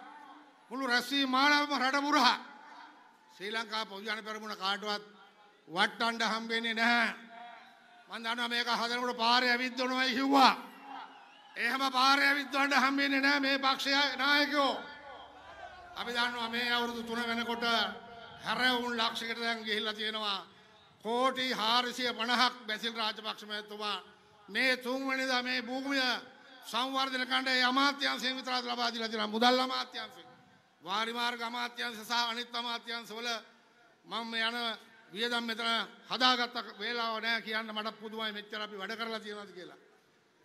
මුළු රැස්වී මාලාවම රට පුරා ශ්‍රී ලංකා පොදුජන පෙරමුණ කාටවත් වට්ටන්න හම්බෙන්නේ නැහැ. මම දන්නවා මේක හදනකොට පාරේ ඇවිද්දනවයි කිව්වා. එහෙම පාරේ ඇවිද්දවන්න හම්බෙන්නේ නැහැ මේ පක්ෂයේ නායකයෝ. අපි දන්නවා මේ අවුරුදු 3 වෙනකොට හැරවුම් ලක්ෂයකට දැන් ගිහිල්ලා තියෙනවා. කෝටි 450ක් බැසිල් රාජපක්ෂ මහත්මයා මේ තුන්වෙනිදා මේ භූමිය සංවර්ධන කණ්ඩායම අමාත්‍යාංශයෙන් විතරක් ලබා දීලා තියෙනවා මුදල් අමාත්‍යාංශයෙන්. වාරිමාර්ග අමාත්‍යංශ සහ අනිත් අමාත්‍යංශ වල මම යන වියදම් මෙතන හදාගත්ත වේලාව නෑ කියන්න මට පුදුමයි මෙච්චර අපි වැඩ කරලා තියෙනවාද කියලා.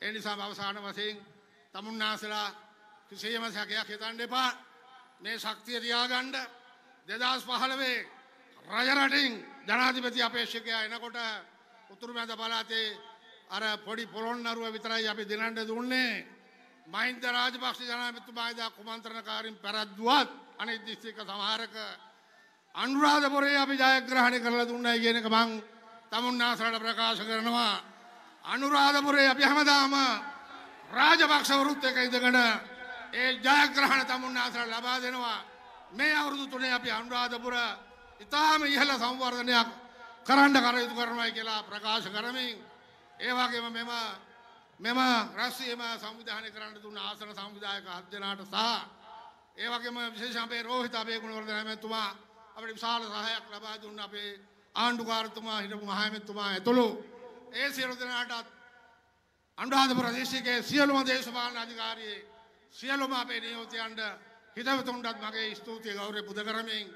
ඒ නිසා අවසාන වශයෙන් තමුන්නාසලා කිසියම් සැකයක් හිතන්න එපා. මේ ශක්තිය තියාගන්න 2015 රජ රටින් ජනාධිපති අපේක්ෂකයා එනකොට උතුරු මැද පළාතේ අර පොඩි පොළොන්නරුව විතරයි අපි දිනන්න දුන්නේ. මහින්ද රාජපක්ෂ ජනාධිපතිතුමා එදා කුමන්ත්‍රණකාරීන් පැරද්දුවත් අනිත් දිස්ත්‍රික්ක සමහරක අනුරාධපුරේ අපි ජයග්‍රහණය කරලා දුන්නයි කියන එක මං තමුන්නාසලට ප්‍රකාශ කරනවා අනුරාධපුරේ අපි හැමදාම රාජපක්ෂවරුත් එක ඉඳගෙන ඒ ජයග්‍රහණ තමුන්නාසලට ලබා දෙනවා මේ අවුරුදු තුනේ අපි අනුරාධපුර ඉතාම ඉහළ සංවර්ධනයක් කරන්න කරයුතු කරනවායි කියලා ප්‍රකාශ කරමින් ඒ වගේම මෙම මෙම රැස්වීම සංවිධානය කරන්න දුන්න ආසන සංවිධායක අධ්‍යනාට සහ ඒ වගේම විශේෂ අපේ රෝහිත අපේ ගුණවර්ධන මහත්මයා අපිට විශාල සහායක් ලබා දුන්න අපේ ආණ්ඩුකාරතුමා හිටපු මහමැතිතුමා ඇතුළු ඒ සියලු දෙනාටත් අනුරාධපුර ප්‍රදේශයේ සියලුම දේශපාලන අධිකාරී සියලුම අපේ නියෝජිතයන්ට හිතවතුන්ටත් මගේ ස්තුතිය ගෞරවය පුද කරමින්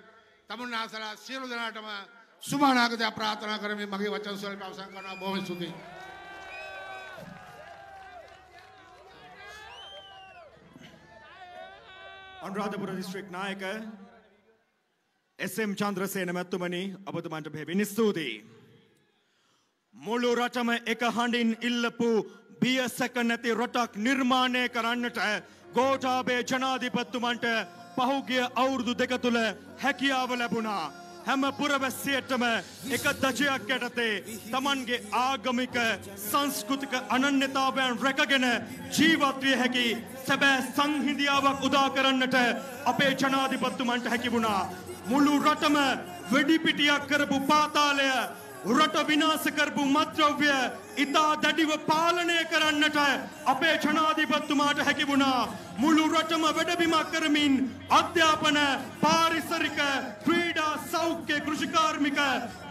තමුන්නාසලා සියලු දෙනාටම සුභ අනාගතයක් ප්‍රාර්ථනා කරමින් මගේ වචන ස්වල්ප අවසන් කරනවා බොහොම ස්තුතියි අනුරාධපුර දිස්ත්‍රික් නායක එස්.එම්. චන්ද්‍රසේන මැතිතුමනි ඔබතුමන්ට බෙහෙවින් ස්තුතියි. මුළු රටම එක හඬින් ඉල්ලපු බියසක නැති රටක් නිර්මාණය කරන්නට ගෝඨාභය ජනාධිපතිතුමන්ට පහුගිය අවුරුදු දෙක තුළ හැකියාව ලැබුණා. හැම පුරවැස්සියටම එක දජයක් යටතේ තමන්ගේ ආගමික සංස්කෘතික අනන්‍යතාවයන් රැකගෙන ජීවත්විය හැකි සැබෑ සංහිදියාවක් උදා කරන්නට අපේ ජනාධිපත්තුමන්ට හැකි වුණා. මුළු රටම වෙඩිපිටියක් කරපු පාතාලය රට විනාශ කරපු මත්ද්‍රව්‍ය ඉතා දැඩිව පාලනය කරන්නට අපේ ජනාධිපතිතුමාට හැකි වුණා. මුළු රටම වැඩබිමක් කරමින් අධ්‍යාපන, පාරිසරික, ක්‍රීඩා, සෞඛ්‍ය, කෘෂිකාර්මික,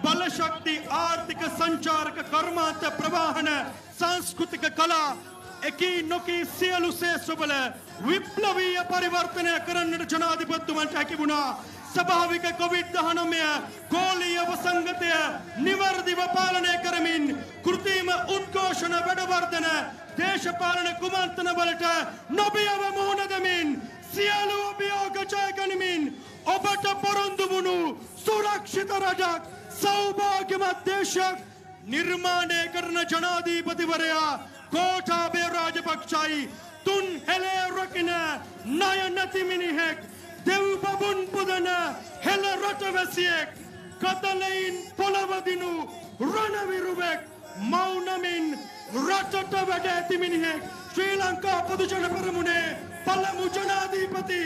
බලශක්ති, ආර්ථික, සංචාරක, කර්මාන්ත ප්‍රවාහන, සංස්කෘතික කලා එකී නොකී සියලු සේසුබල විප්ලවීය පරිවර්තනය කරන්නට ජනාධිපතිතුමන්ට හැකි වුණා. ස්වභාවික කොවිඩ්-19 ගෝලීය වසංගතය નિවර්දිව පාලනය කරමින් කෘත්‍රිම උද්ඝෝෂණ වැඩවර්ධන දේශපාලන කුමන්ත්‍රණ වලට නොබියව මුහුණ දෙමින් සියලු අභියෝග ජය ගනිමින් ඔබට පොරොන්දු වුණු සුරක්ෂිත රටක් සෞභාග්‍යමත් දේශයක් නිර්මාණය කරන ජනාධිපතිවරයා ගෝඨාභය රාජපක්ෂයි තුන් හෙලේ රකින ණය නැති මිනිහෙක් පුරටවැසියෙක් කතලයින් පොළවදිනු රණවිරුවෙක් මෞනමින් රටට වැඩ ඇති මිනිහෙක් ශ්‍රී ලංකා පොදුජන පෙරමුණේ පළමු ජනාධීපති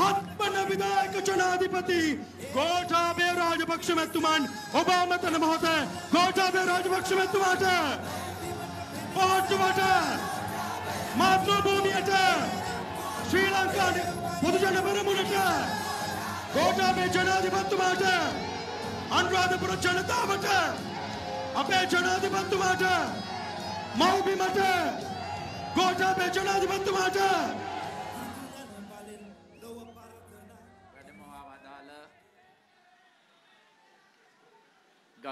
හත්වන විදායක ජනාධිපති ගෝඨාභය රාජපක්ෂ මැතිතුමන් ඔබ අමතන මොහොත ගෝඨාභය රාජපක්ෂ මැතිතුමාට පවට්ටුවට මාතෘ භූමියට ශ්‍රී ලංකා පොදුජන පෙරමුණට කෝටාපේ ජනාධිපතිතුමාට අනුරාධපුර ජනතාවට අපේ ජනාධිපතිතුමාට මව්බිමට කෝටාපේ ජනාධිපතිතුමාට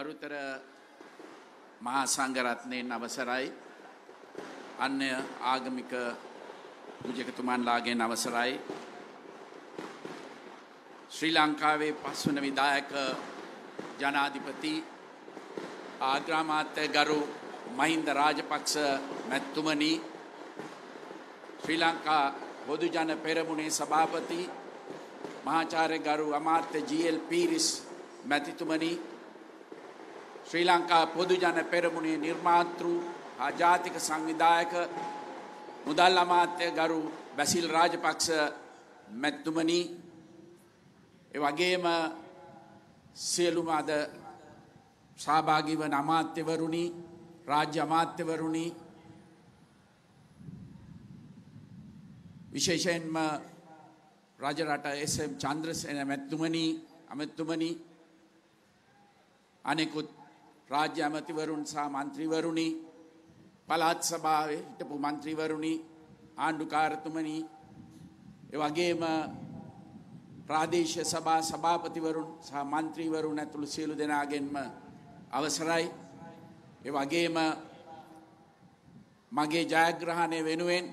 ගරුතර මහා සංඝරත්නයෙන් අවසරයි අන්‍ය ආගමික පූජකතුමන්ලාගේ අවසරයි ශ්‍රී ලංකාවේ පස්වන විදායක ජනාධිපති ආග්‍රාමාත්‍ය ගරු මහින්ද රාජපක්ෂ මැත්තුමනි ශ්‍රී ලංකා බොදුජන පෙරමුණේ සභාපති මහාචාර්ය ගරු අමාත්‍ය ජීඑල් පීරිස් මැතිතුමනි ශ්‍රී ලංකා පොදුජන පෙරමුණේ නිර්මාතෘ හා ජාතික සංවිධායක මුදල් අමාත්‍ය ගරු බැසිල් රාජපක්ෂ මැතිතුමනි ඒ වගේම සියලුම අද සහභාගී වන අමාත්‍යවරුනි රාජ්‍ය අමාත්‍යවරුනි විශේෂයෙන්ම රජරට එම් චන්ද්‍රසේන මැතිතුමනි අමැතිතුමනි අනෙකුත් රාජ්‍ය ඇමතිවරුන් සහ මන්ත්‍රීවරුනි පළාත් සභාවේ හිටපු මන්ත්‍රීවරුනි ආණ්ඩුකාරතුමනි ඒ වගේම ප්‍රාදේශීය සභා සභාපතිවරුන් සහ മന്ത്രിවරුන් ඇතුළු සියලු දෙනාගෙන්ම අවසරයි. ඒ වගේම මගේ ජයග්‍රහණය වෙනුවෙන්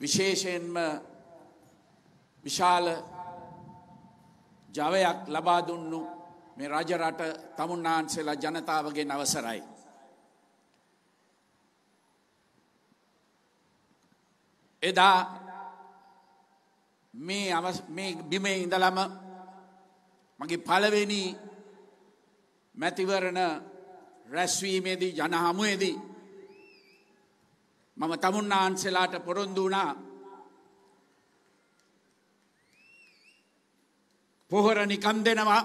විශේෂයෙන්ම විශාල ජවයක් ලබා දුන්නු මේ රජ රට තමුන්නාන්සේලා ජනතාවගෙන් අවසරයි. එදා මේ අවස් මේ බිමේ ඉඳලම මගේ පළවෙනි මැතිවරණ රැස්වීමේදී ජනහමුවේදී මම තමුන්නාන්සෙලාට පොරොන්දු වුණා පොහොර නිකම් දෙනවා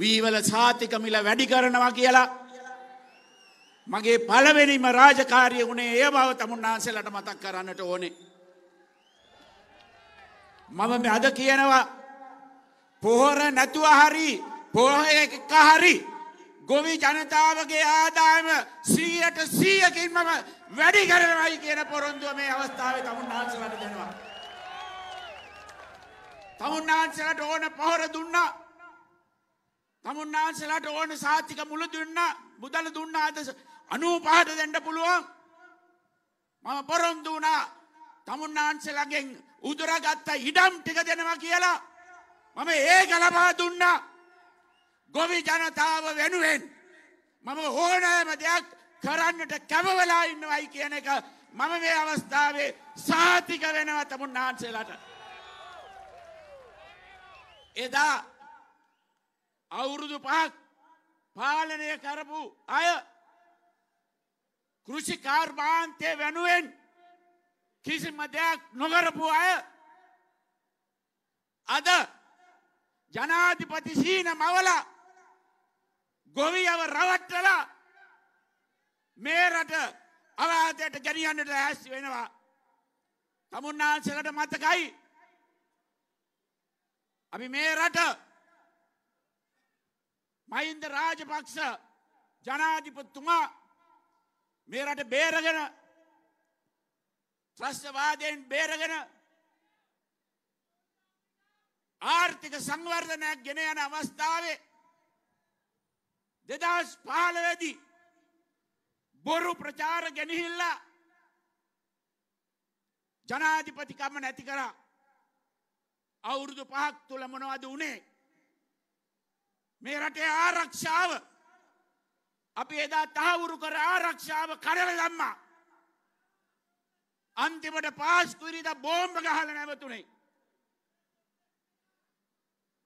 වීවල සාතික මිල වැඩි කරනවා කියලා මගේ පළවෙනිම රාජකාරිය වුණේ ඒ බව තමුන්නාන්සෙලට මතක් කරන්නට ඕනේ මම අද කියනවා පොහොර නැතුව හරි පොහොය එක හරි ගොවි ජනතාවගේ ආදායම 100ට 100කින් මම වැඩි කරනවායි කියන පොරොන්දුව මේ අවස්ථාවේ තමුන්නාන්සලට දෙනවා. තමුන්නාන්සලට ඕන පොහොර දුන්නා. තමුන්නාන්සලට ඕන සාතික මුළු දුන්නා, මුදල දුන්නා අද 95ට දෙන්න පුළුවන්. මම පොරොන්දු වුණා තමුන්නාන්සලගෙන් උදුරගත්ත ඉඩම් ටික දෙනවා කියලා මම ඒ ගලපා දුන්නා ගොවි ජනතාව වෙනුවෙන් මම ඕනෑම දෙයක් කරන්නට කැමවලා ඉන්නවයි කියන එක මම මේ අවස්ථාවේ සාතික වෙනවා තමුන්නාන්සේලාට එදා අවුරුදු පහක් පාලනය කරපු අය කෘෂි කාර්මාන්තය වෙනුවෙන් කිසිම දෙයක් නොකරපු අය අද ජනාධිපති සීන මවල ගොවියව රවට්ටලා මේ රට අවාදයට ගෙනියන්නට ඇස් වෙනවා. තමුන්නාන්සලට මතකයි. අපි මේ රට මහින්ද රාජපක්ෂ ජනාධිපතිතුමා මේ රට බේරගෙන ත්‍රස්වාදයෙන් බේරගෙන ආර්ථික සංවර්ධනයක් ගෙන යන අවස්ථාවේ දෙදස් පාලවෙදී බොරු ප්‍රචාර ගැනහිල්ලා ජනාධිපතිකම නැති කරා අවුරුදු පහක් තුළ මොනවද වනේ මේ රටේ ආරක්ෂාව අපි එදා තහවුරු කර ආරක්ෂාව කරල දම්මා අන්තිමට පාස්කුරිද බෝම්භ ගහල නැවතුනේ.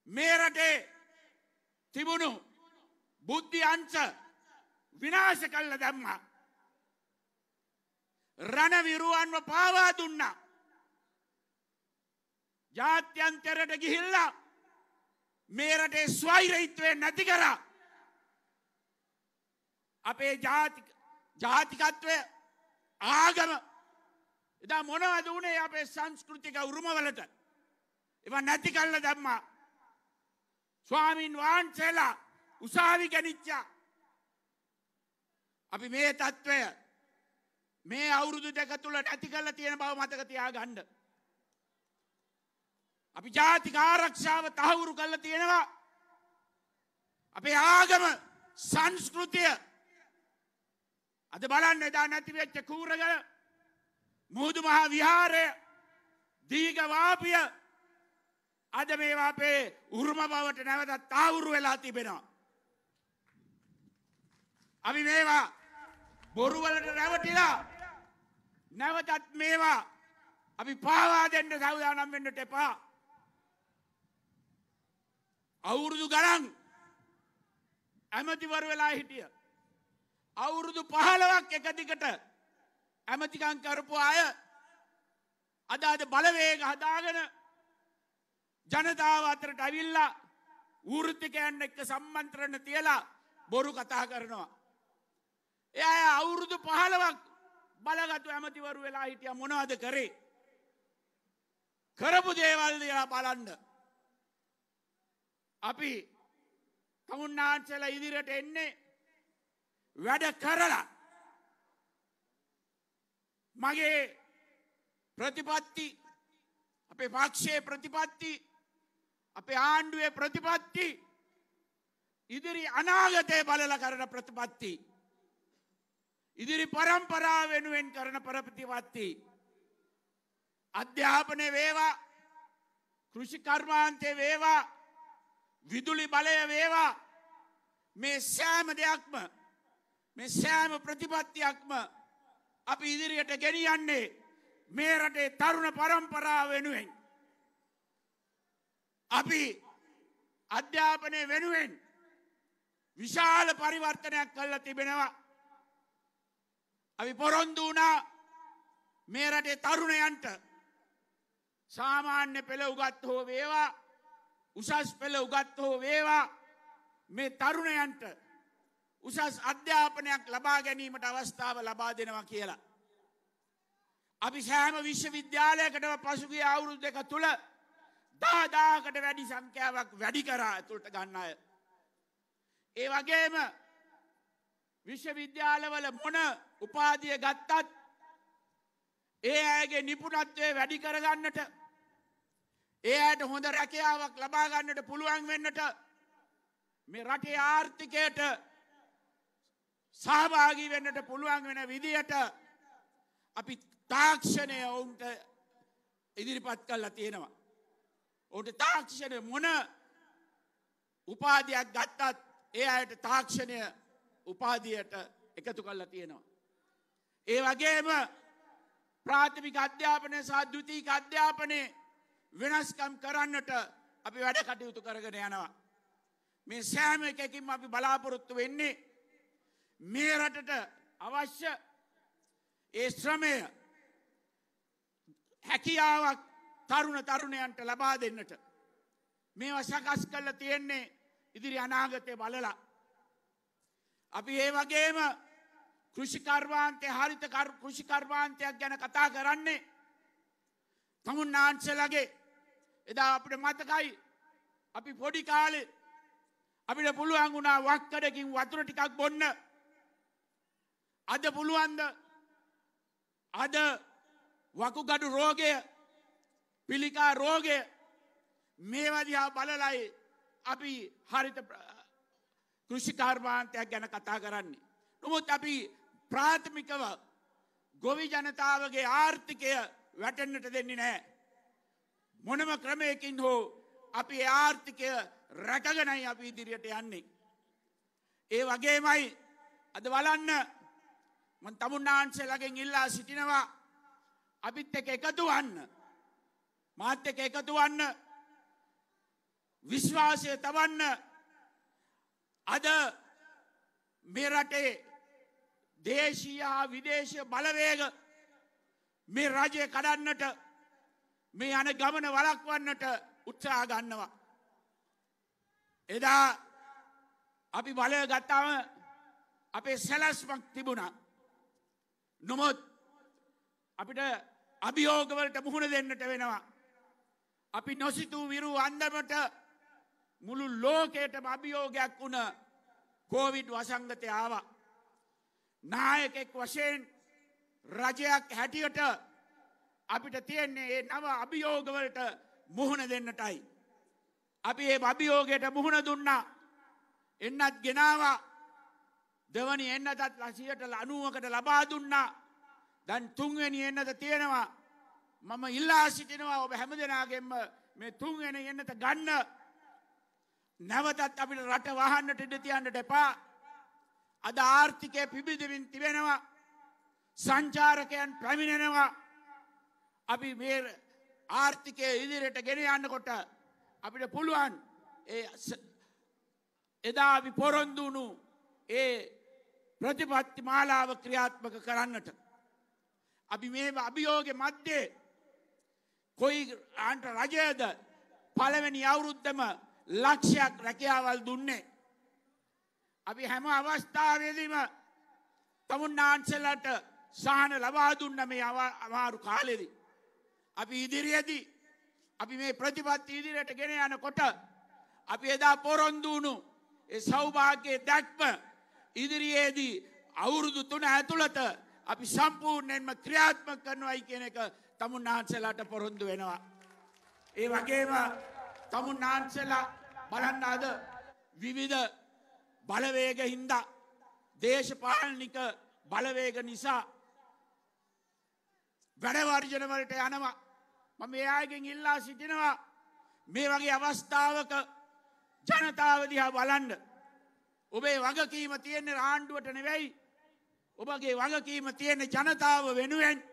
මේ රටේ තිබුණු බුද්ධි අංශ විනාශ කල්ල දැම්මා. රණ විරුවන්ව පාවා දුන්නා. ජාත්‍යන්තරයට ගිහිල්ලා මේ රටේ ස්වෛරීත්වය නැති කරා. අපේ ජාතිකත්වය ආගම එදා මොනවද වනේ අපේ සංස්කෘතික උරුමවලට එව නැති කල්ල දැම්මා ස්වාමීන් වහන්සේලා උසාවි ගැනිච්චා අපි මේ තත්ත්වය මේ අවුරුදු දෙක තුළ නැති කල්ල තියෙන බව මතක තියා ගණ්ඩ අපි ජාතික ආරක්ෂාව තහවුරු කල්ල තියෙනවා අපේ ආගම සංස්කෘතිය අද බලන්න එදා නැතිවෙච්ච කූරගල මුහුදු මහා විහාරය දීගවාපිය අද මේවා අපේ උරුම බවට නැවතත් තාවුරු වෙලා තිබෙනවා. අපි මේවා බොරුවලට රැවටිලා නැවතත් මේවා අපි පාවා දෙන්න සවදානම් වෙන්නට එපා. අවුරුදු ගණන් ඇමතිවරු වෙලා හිටිය. අවුරුදු පහලවක් එක දිගට ඇමතිකං කරපු අය අදාද බලවේග හදාගෙන ජනතාව අතරට ඇවිල්ලා ඌෘතිකයන් එක්ක සම්මන්ත්‍රණ තියලා බොරු කතා කරනවා. එය අවුරුදු පහළවක් බලගතු ඇමතිවරු වෙලා හිටිය මොනවද කරේ. කරපු දේවල් දයා බලන්න. අපි තමුන්නාන්සල ඉදිරට එන්නේ වැඩ කරලා මගේ ප්‍රතිපත්ති අපේ පක්ෂයේ ප්‍රතිපත්ති අපේ ආණ්ඩුවේ ප්‍රතිපත්ති ඉදිරි අනාගතය බලල කරන ප්‍රතිපත්ති ඉදිරි පරම්පරා වෙනුවෙන් කරන පරපතිවත්ති අධ්‍යාපනය වේවා කෘෂිකර්මාන්තය වේවා විදුලි බලය වේවා මේ සෑම දෙයක්ම මේ සෑම ප්‍රතිපත්තියක්ම අපි ඉදිරියට ගෙනියන්නේ මේ රටේ තරුණ පරම්පරාව වෙනුවෙන්. අපි අධ්‍යාපනය වෙනුවෙන් විශාල පරිවර්තනයක් කල්ලා තිබෙනවා. අපි පොරොන්දු වුණා මේ රටේ තරුණයන්ට සාමාන්‍ය පෙළ උගත් හෝ වේවා උසස් පෙළ උගත් හෝ වේවා මේ තරුණයන්ට උසස් අධ්‍යාපනයක් ලබා ගැනීමට අවස්ථාව ලබා දෙනවා කියලා. අපි සෑම විශ්වවිද්‍යාලයකටම පසුගිය අවුරුදු දෙක තුල දාදාකට වැඩි සංඛ්‍යාවක් වැඩි කරා ඇතුළට ගන්න අය. ඒ වගේම විශ්වවිද්‍යාලවල මොන උපාධිය ගත්තත් ඒ අයගේ නිපුණත්වය වැඩි කරගන්නට ඒ අයට හොඳ රැකියාවක් ලබා ගන්නට පුළුවන් වෙන්නට මේ රටේ ආර්ථිකයට සහභාගී වෙන්නට පුළුවන් වෙන විදියට අපි තාක්ෂණය ඔවුන්ට ඉදිරිපත් කල්ලා තියෙනවා. ඔට තාක්ෂණය මොන උපාධයක් ගත්තත් ඒ අයට තාක්ෂණය උපාධයට එකතු කල්ලා තියෙනවා. ඒ වගේම ප්‍රාථමික අධ්‍යාපනය සාධෘතික අධ්‍යාපනය වෙනස්කම් කරන්නට අපි වැඩ කටයුතු කරගෙන යනවා. මේ සෑම එකකින් අපි බලාපොරොත්තු වෙන්නේ මේ රටට අවශ්‍ය ඒ ශ්‍රමය හැකියාවක් තරුණ තරුණයන්ට ලබා දෙන්නට මේ වශකස් කල්ල තියෙන්නේ ඉදිරි අනාගතය බලලා. අපි ඒ වගේම කෘෂිකර්වාන්තය හරිත කෘෂිකර්වාන්තයක් ගැන කතා කරන්නේ තමුන් නාංසලගේ එදා අපට මතකයි අපි පොඩි කාලෙ අපිට පුළුවන්ගුණා වක්කඩකින් වතුර ටිකක් බොන්න අද පුළුවන්ද අද වකුගඩු රෝගය පිළිකා රෝගය මේවදයා බලලයි අපි හරිත කෘෂිකාර්මාන්තයක් ගැන කතා කරන්නේ. නොමුත් අපි ප්‍රාථමිකව ගොවි ජනතාවගේ ආර්ථිකය වැටෙන්නට දෙන්නේ නෑ. මොනම ක්‍රමයකින් හෝ අපි ආර්ථිකය රැකගෙනයි අපි ඉදිරියට යන්නේ. ඒ වගේමයි අද බලන්න මන් තමුන්නාන්සේලගෙන් ඉල්ලා සිටිනවා අපිත් එක එකතු වන්න මාත් එක එකතු වන්න විශ්වාසය තබන්න අද මේ රටේ දේශීය හා විදේශීය බලවේග මේ රජය කඩන්නට මේ යන ගමන වළක්වන්නට උත්සාහ ගන්නවා එදා අපි බලය ගත්තාම අපේ සැලැස්මක් තිබුණා නොමොත් අපිට අභියෝගවලට මුහුණ දෙන්නට වෙනවා. අපි නොසිතූ විරු අන්දමට මුළු ලෝකයටම අභියෝගයක් වුණ කෝවිඩ් වසංගතය ආවා. නායකෙක් වශයෙන් රජයක් හැටියට අපිට තියෙන්නේ ඒ නව අභියෝගවලට මුහුණ දෙන්නටයි. අපි ඒ අභියෝගයට මුහුණ දුන්නා එන්නත් ගෙනවා දෙවනි එන්නතත් ලසියට ලනුවකට ලබා දුන්නා දැන් තුන්වැනි එන්නත තියෙනවා මම ඉල්ලා සිටිනවා ඔබ හැම දෙනාගෙන්ම මේ තුන්වෙන එන්නත ගන්න නැවතත් අපිට රට වහන්නට ඉඩ තියන්නට එපා අද ආර්ථිකය පිබිදමින් තිබෙනවා සංචාරකයන් පැමිණෙනවා අපි මේ ආර්ථිකය ඉදිරියට ගෙන යන්නකොට අපිට පුළුවන් එදා අපි පොරොන්දුණු ඒ ප්‍රතිපත්ති මාලාව ක්‍රියාත්මක කරන්නට. අපි මේ අභියෝග මධ්‍යේ කොයි ආන්ට රජයද පළවෙනි අවුරුද්දම ලක්ෂයක් රැකියාවල් දුන්නේ. අපි හැම අවස්ථාවේදීම තමුන්නාන්සලට සාහන ලබා දුන්න මේ අමාරු කාලෙදී. අපි ඉදිරියේදී අපි මේ ප්‍රතිපත්ති ඉදිරියට ගෙන යනකොට අපි එදා පොරොන්දු වුණු ඒ සෞභාග්‍යයේ දැක්ම ඉදිරියේදී අවුරුදු තුන ඇතුළත අපි සම්පූර්ණයෙන්ම ක්‍රියාත්මක කරනවායි කියන එක තමුන් වහන්සේලාට පොරොන්දු වෙනවා. ඒ වගේම තමුන් වහන්සේලා බලන්න අද විවිධ බලවේග හින්දා දේශපාලනික බලවේග නිසා වැඩවර්ජන වලට යනවා. මම මේ අයගෙන් ඉල්ලා සිටිනවා මේ වගේ අවස්ථාවක ජනතාව දිහා බලන්න ඔබේ වගකීම තියෙන්නේ ආණ්ඩුවට නෙවෙයි. ඔබගේ වගකීම තියෙන්නේ ජනතාව වෙනුවෙන්.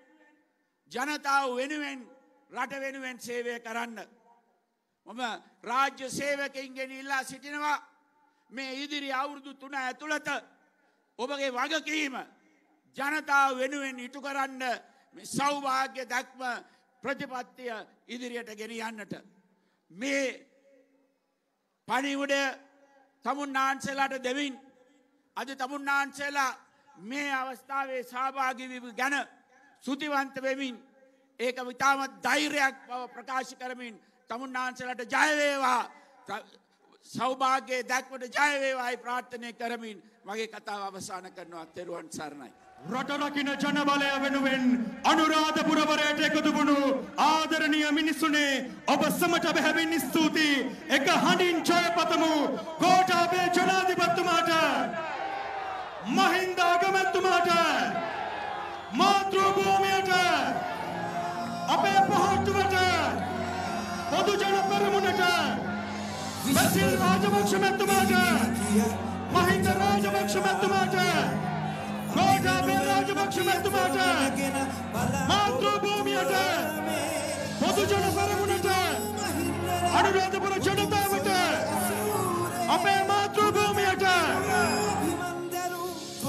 ජනතාව වෙනුවෙන් රට වෙනුවෙන් සේවය කරන්න. මම රාජ්‍ය සේවකයින්ගෙන් ඉල්ලා සිටිනවා මේ ඉදිරි අවුරුදු 3 ඇතුළත ඔබගේ වගකීම ජනතාව වෙනුවෙන් ඉටු කරන්න මේ සෞභාග්‍ය දක්ම ප්‍රතිපත්තිය ඉදිරියට ගෙනියන්නට මේ පණිවුඩ තමුන් නාන්සේලාට දෙවින් අද තමුන් නාන්සේලා මේ අවස්ථාවේ සහභාගිවීම ගැන සුතිවන්ත වෙමින් ඒක විතාමත් ධෛර්යයක් බව ප්‍රකාශ කරමින් තමුන් නාන්සලට ජයවේවා සෞභාගේ දැක්වට ජයවේවායි ප්‍රාර්ථනය කරමින් වගේ කතාව අවසාන කරනවා තෙරුවන් සරණයි. රට රකින්න ජනබලය වෙනුවෙන් අනුරාධපුරවරයට එකතු වුණු ආදරණීය මිනිසුනේ ඔබ සමට බැහැවෙන්න ස්තුතියි එක හඬින් ජයපතමු කෝටාබේ ජනාධිපතිතුමාට මහින්ද අගමැතිතුමාට මාතෘ භූමියට අපේ පහත්වට පොදු ජන පෙරමුණට වැසිල් රාජපක්ෂ මැතිතුමාට මහින්ද රාජපක්ෂ මැතිතුමාට ගෝඨාභය රාජපක්ෂ මැතිතුමාට මාතෘ භූමියට පොදු ජන පෙරමුණට අනුරාධපුර ජනතාවට අපේ මාතෘ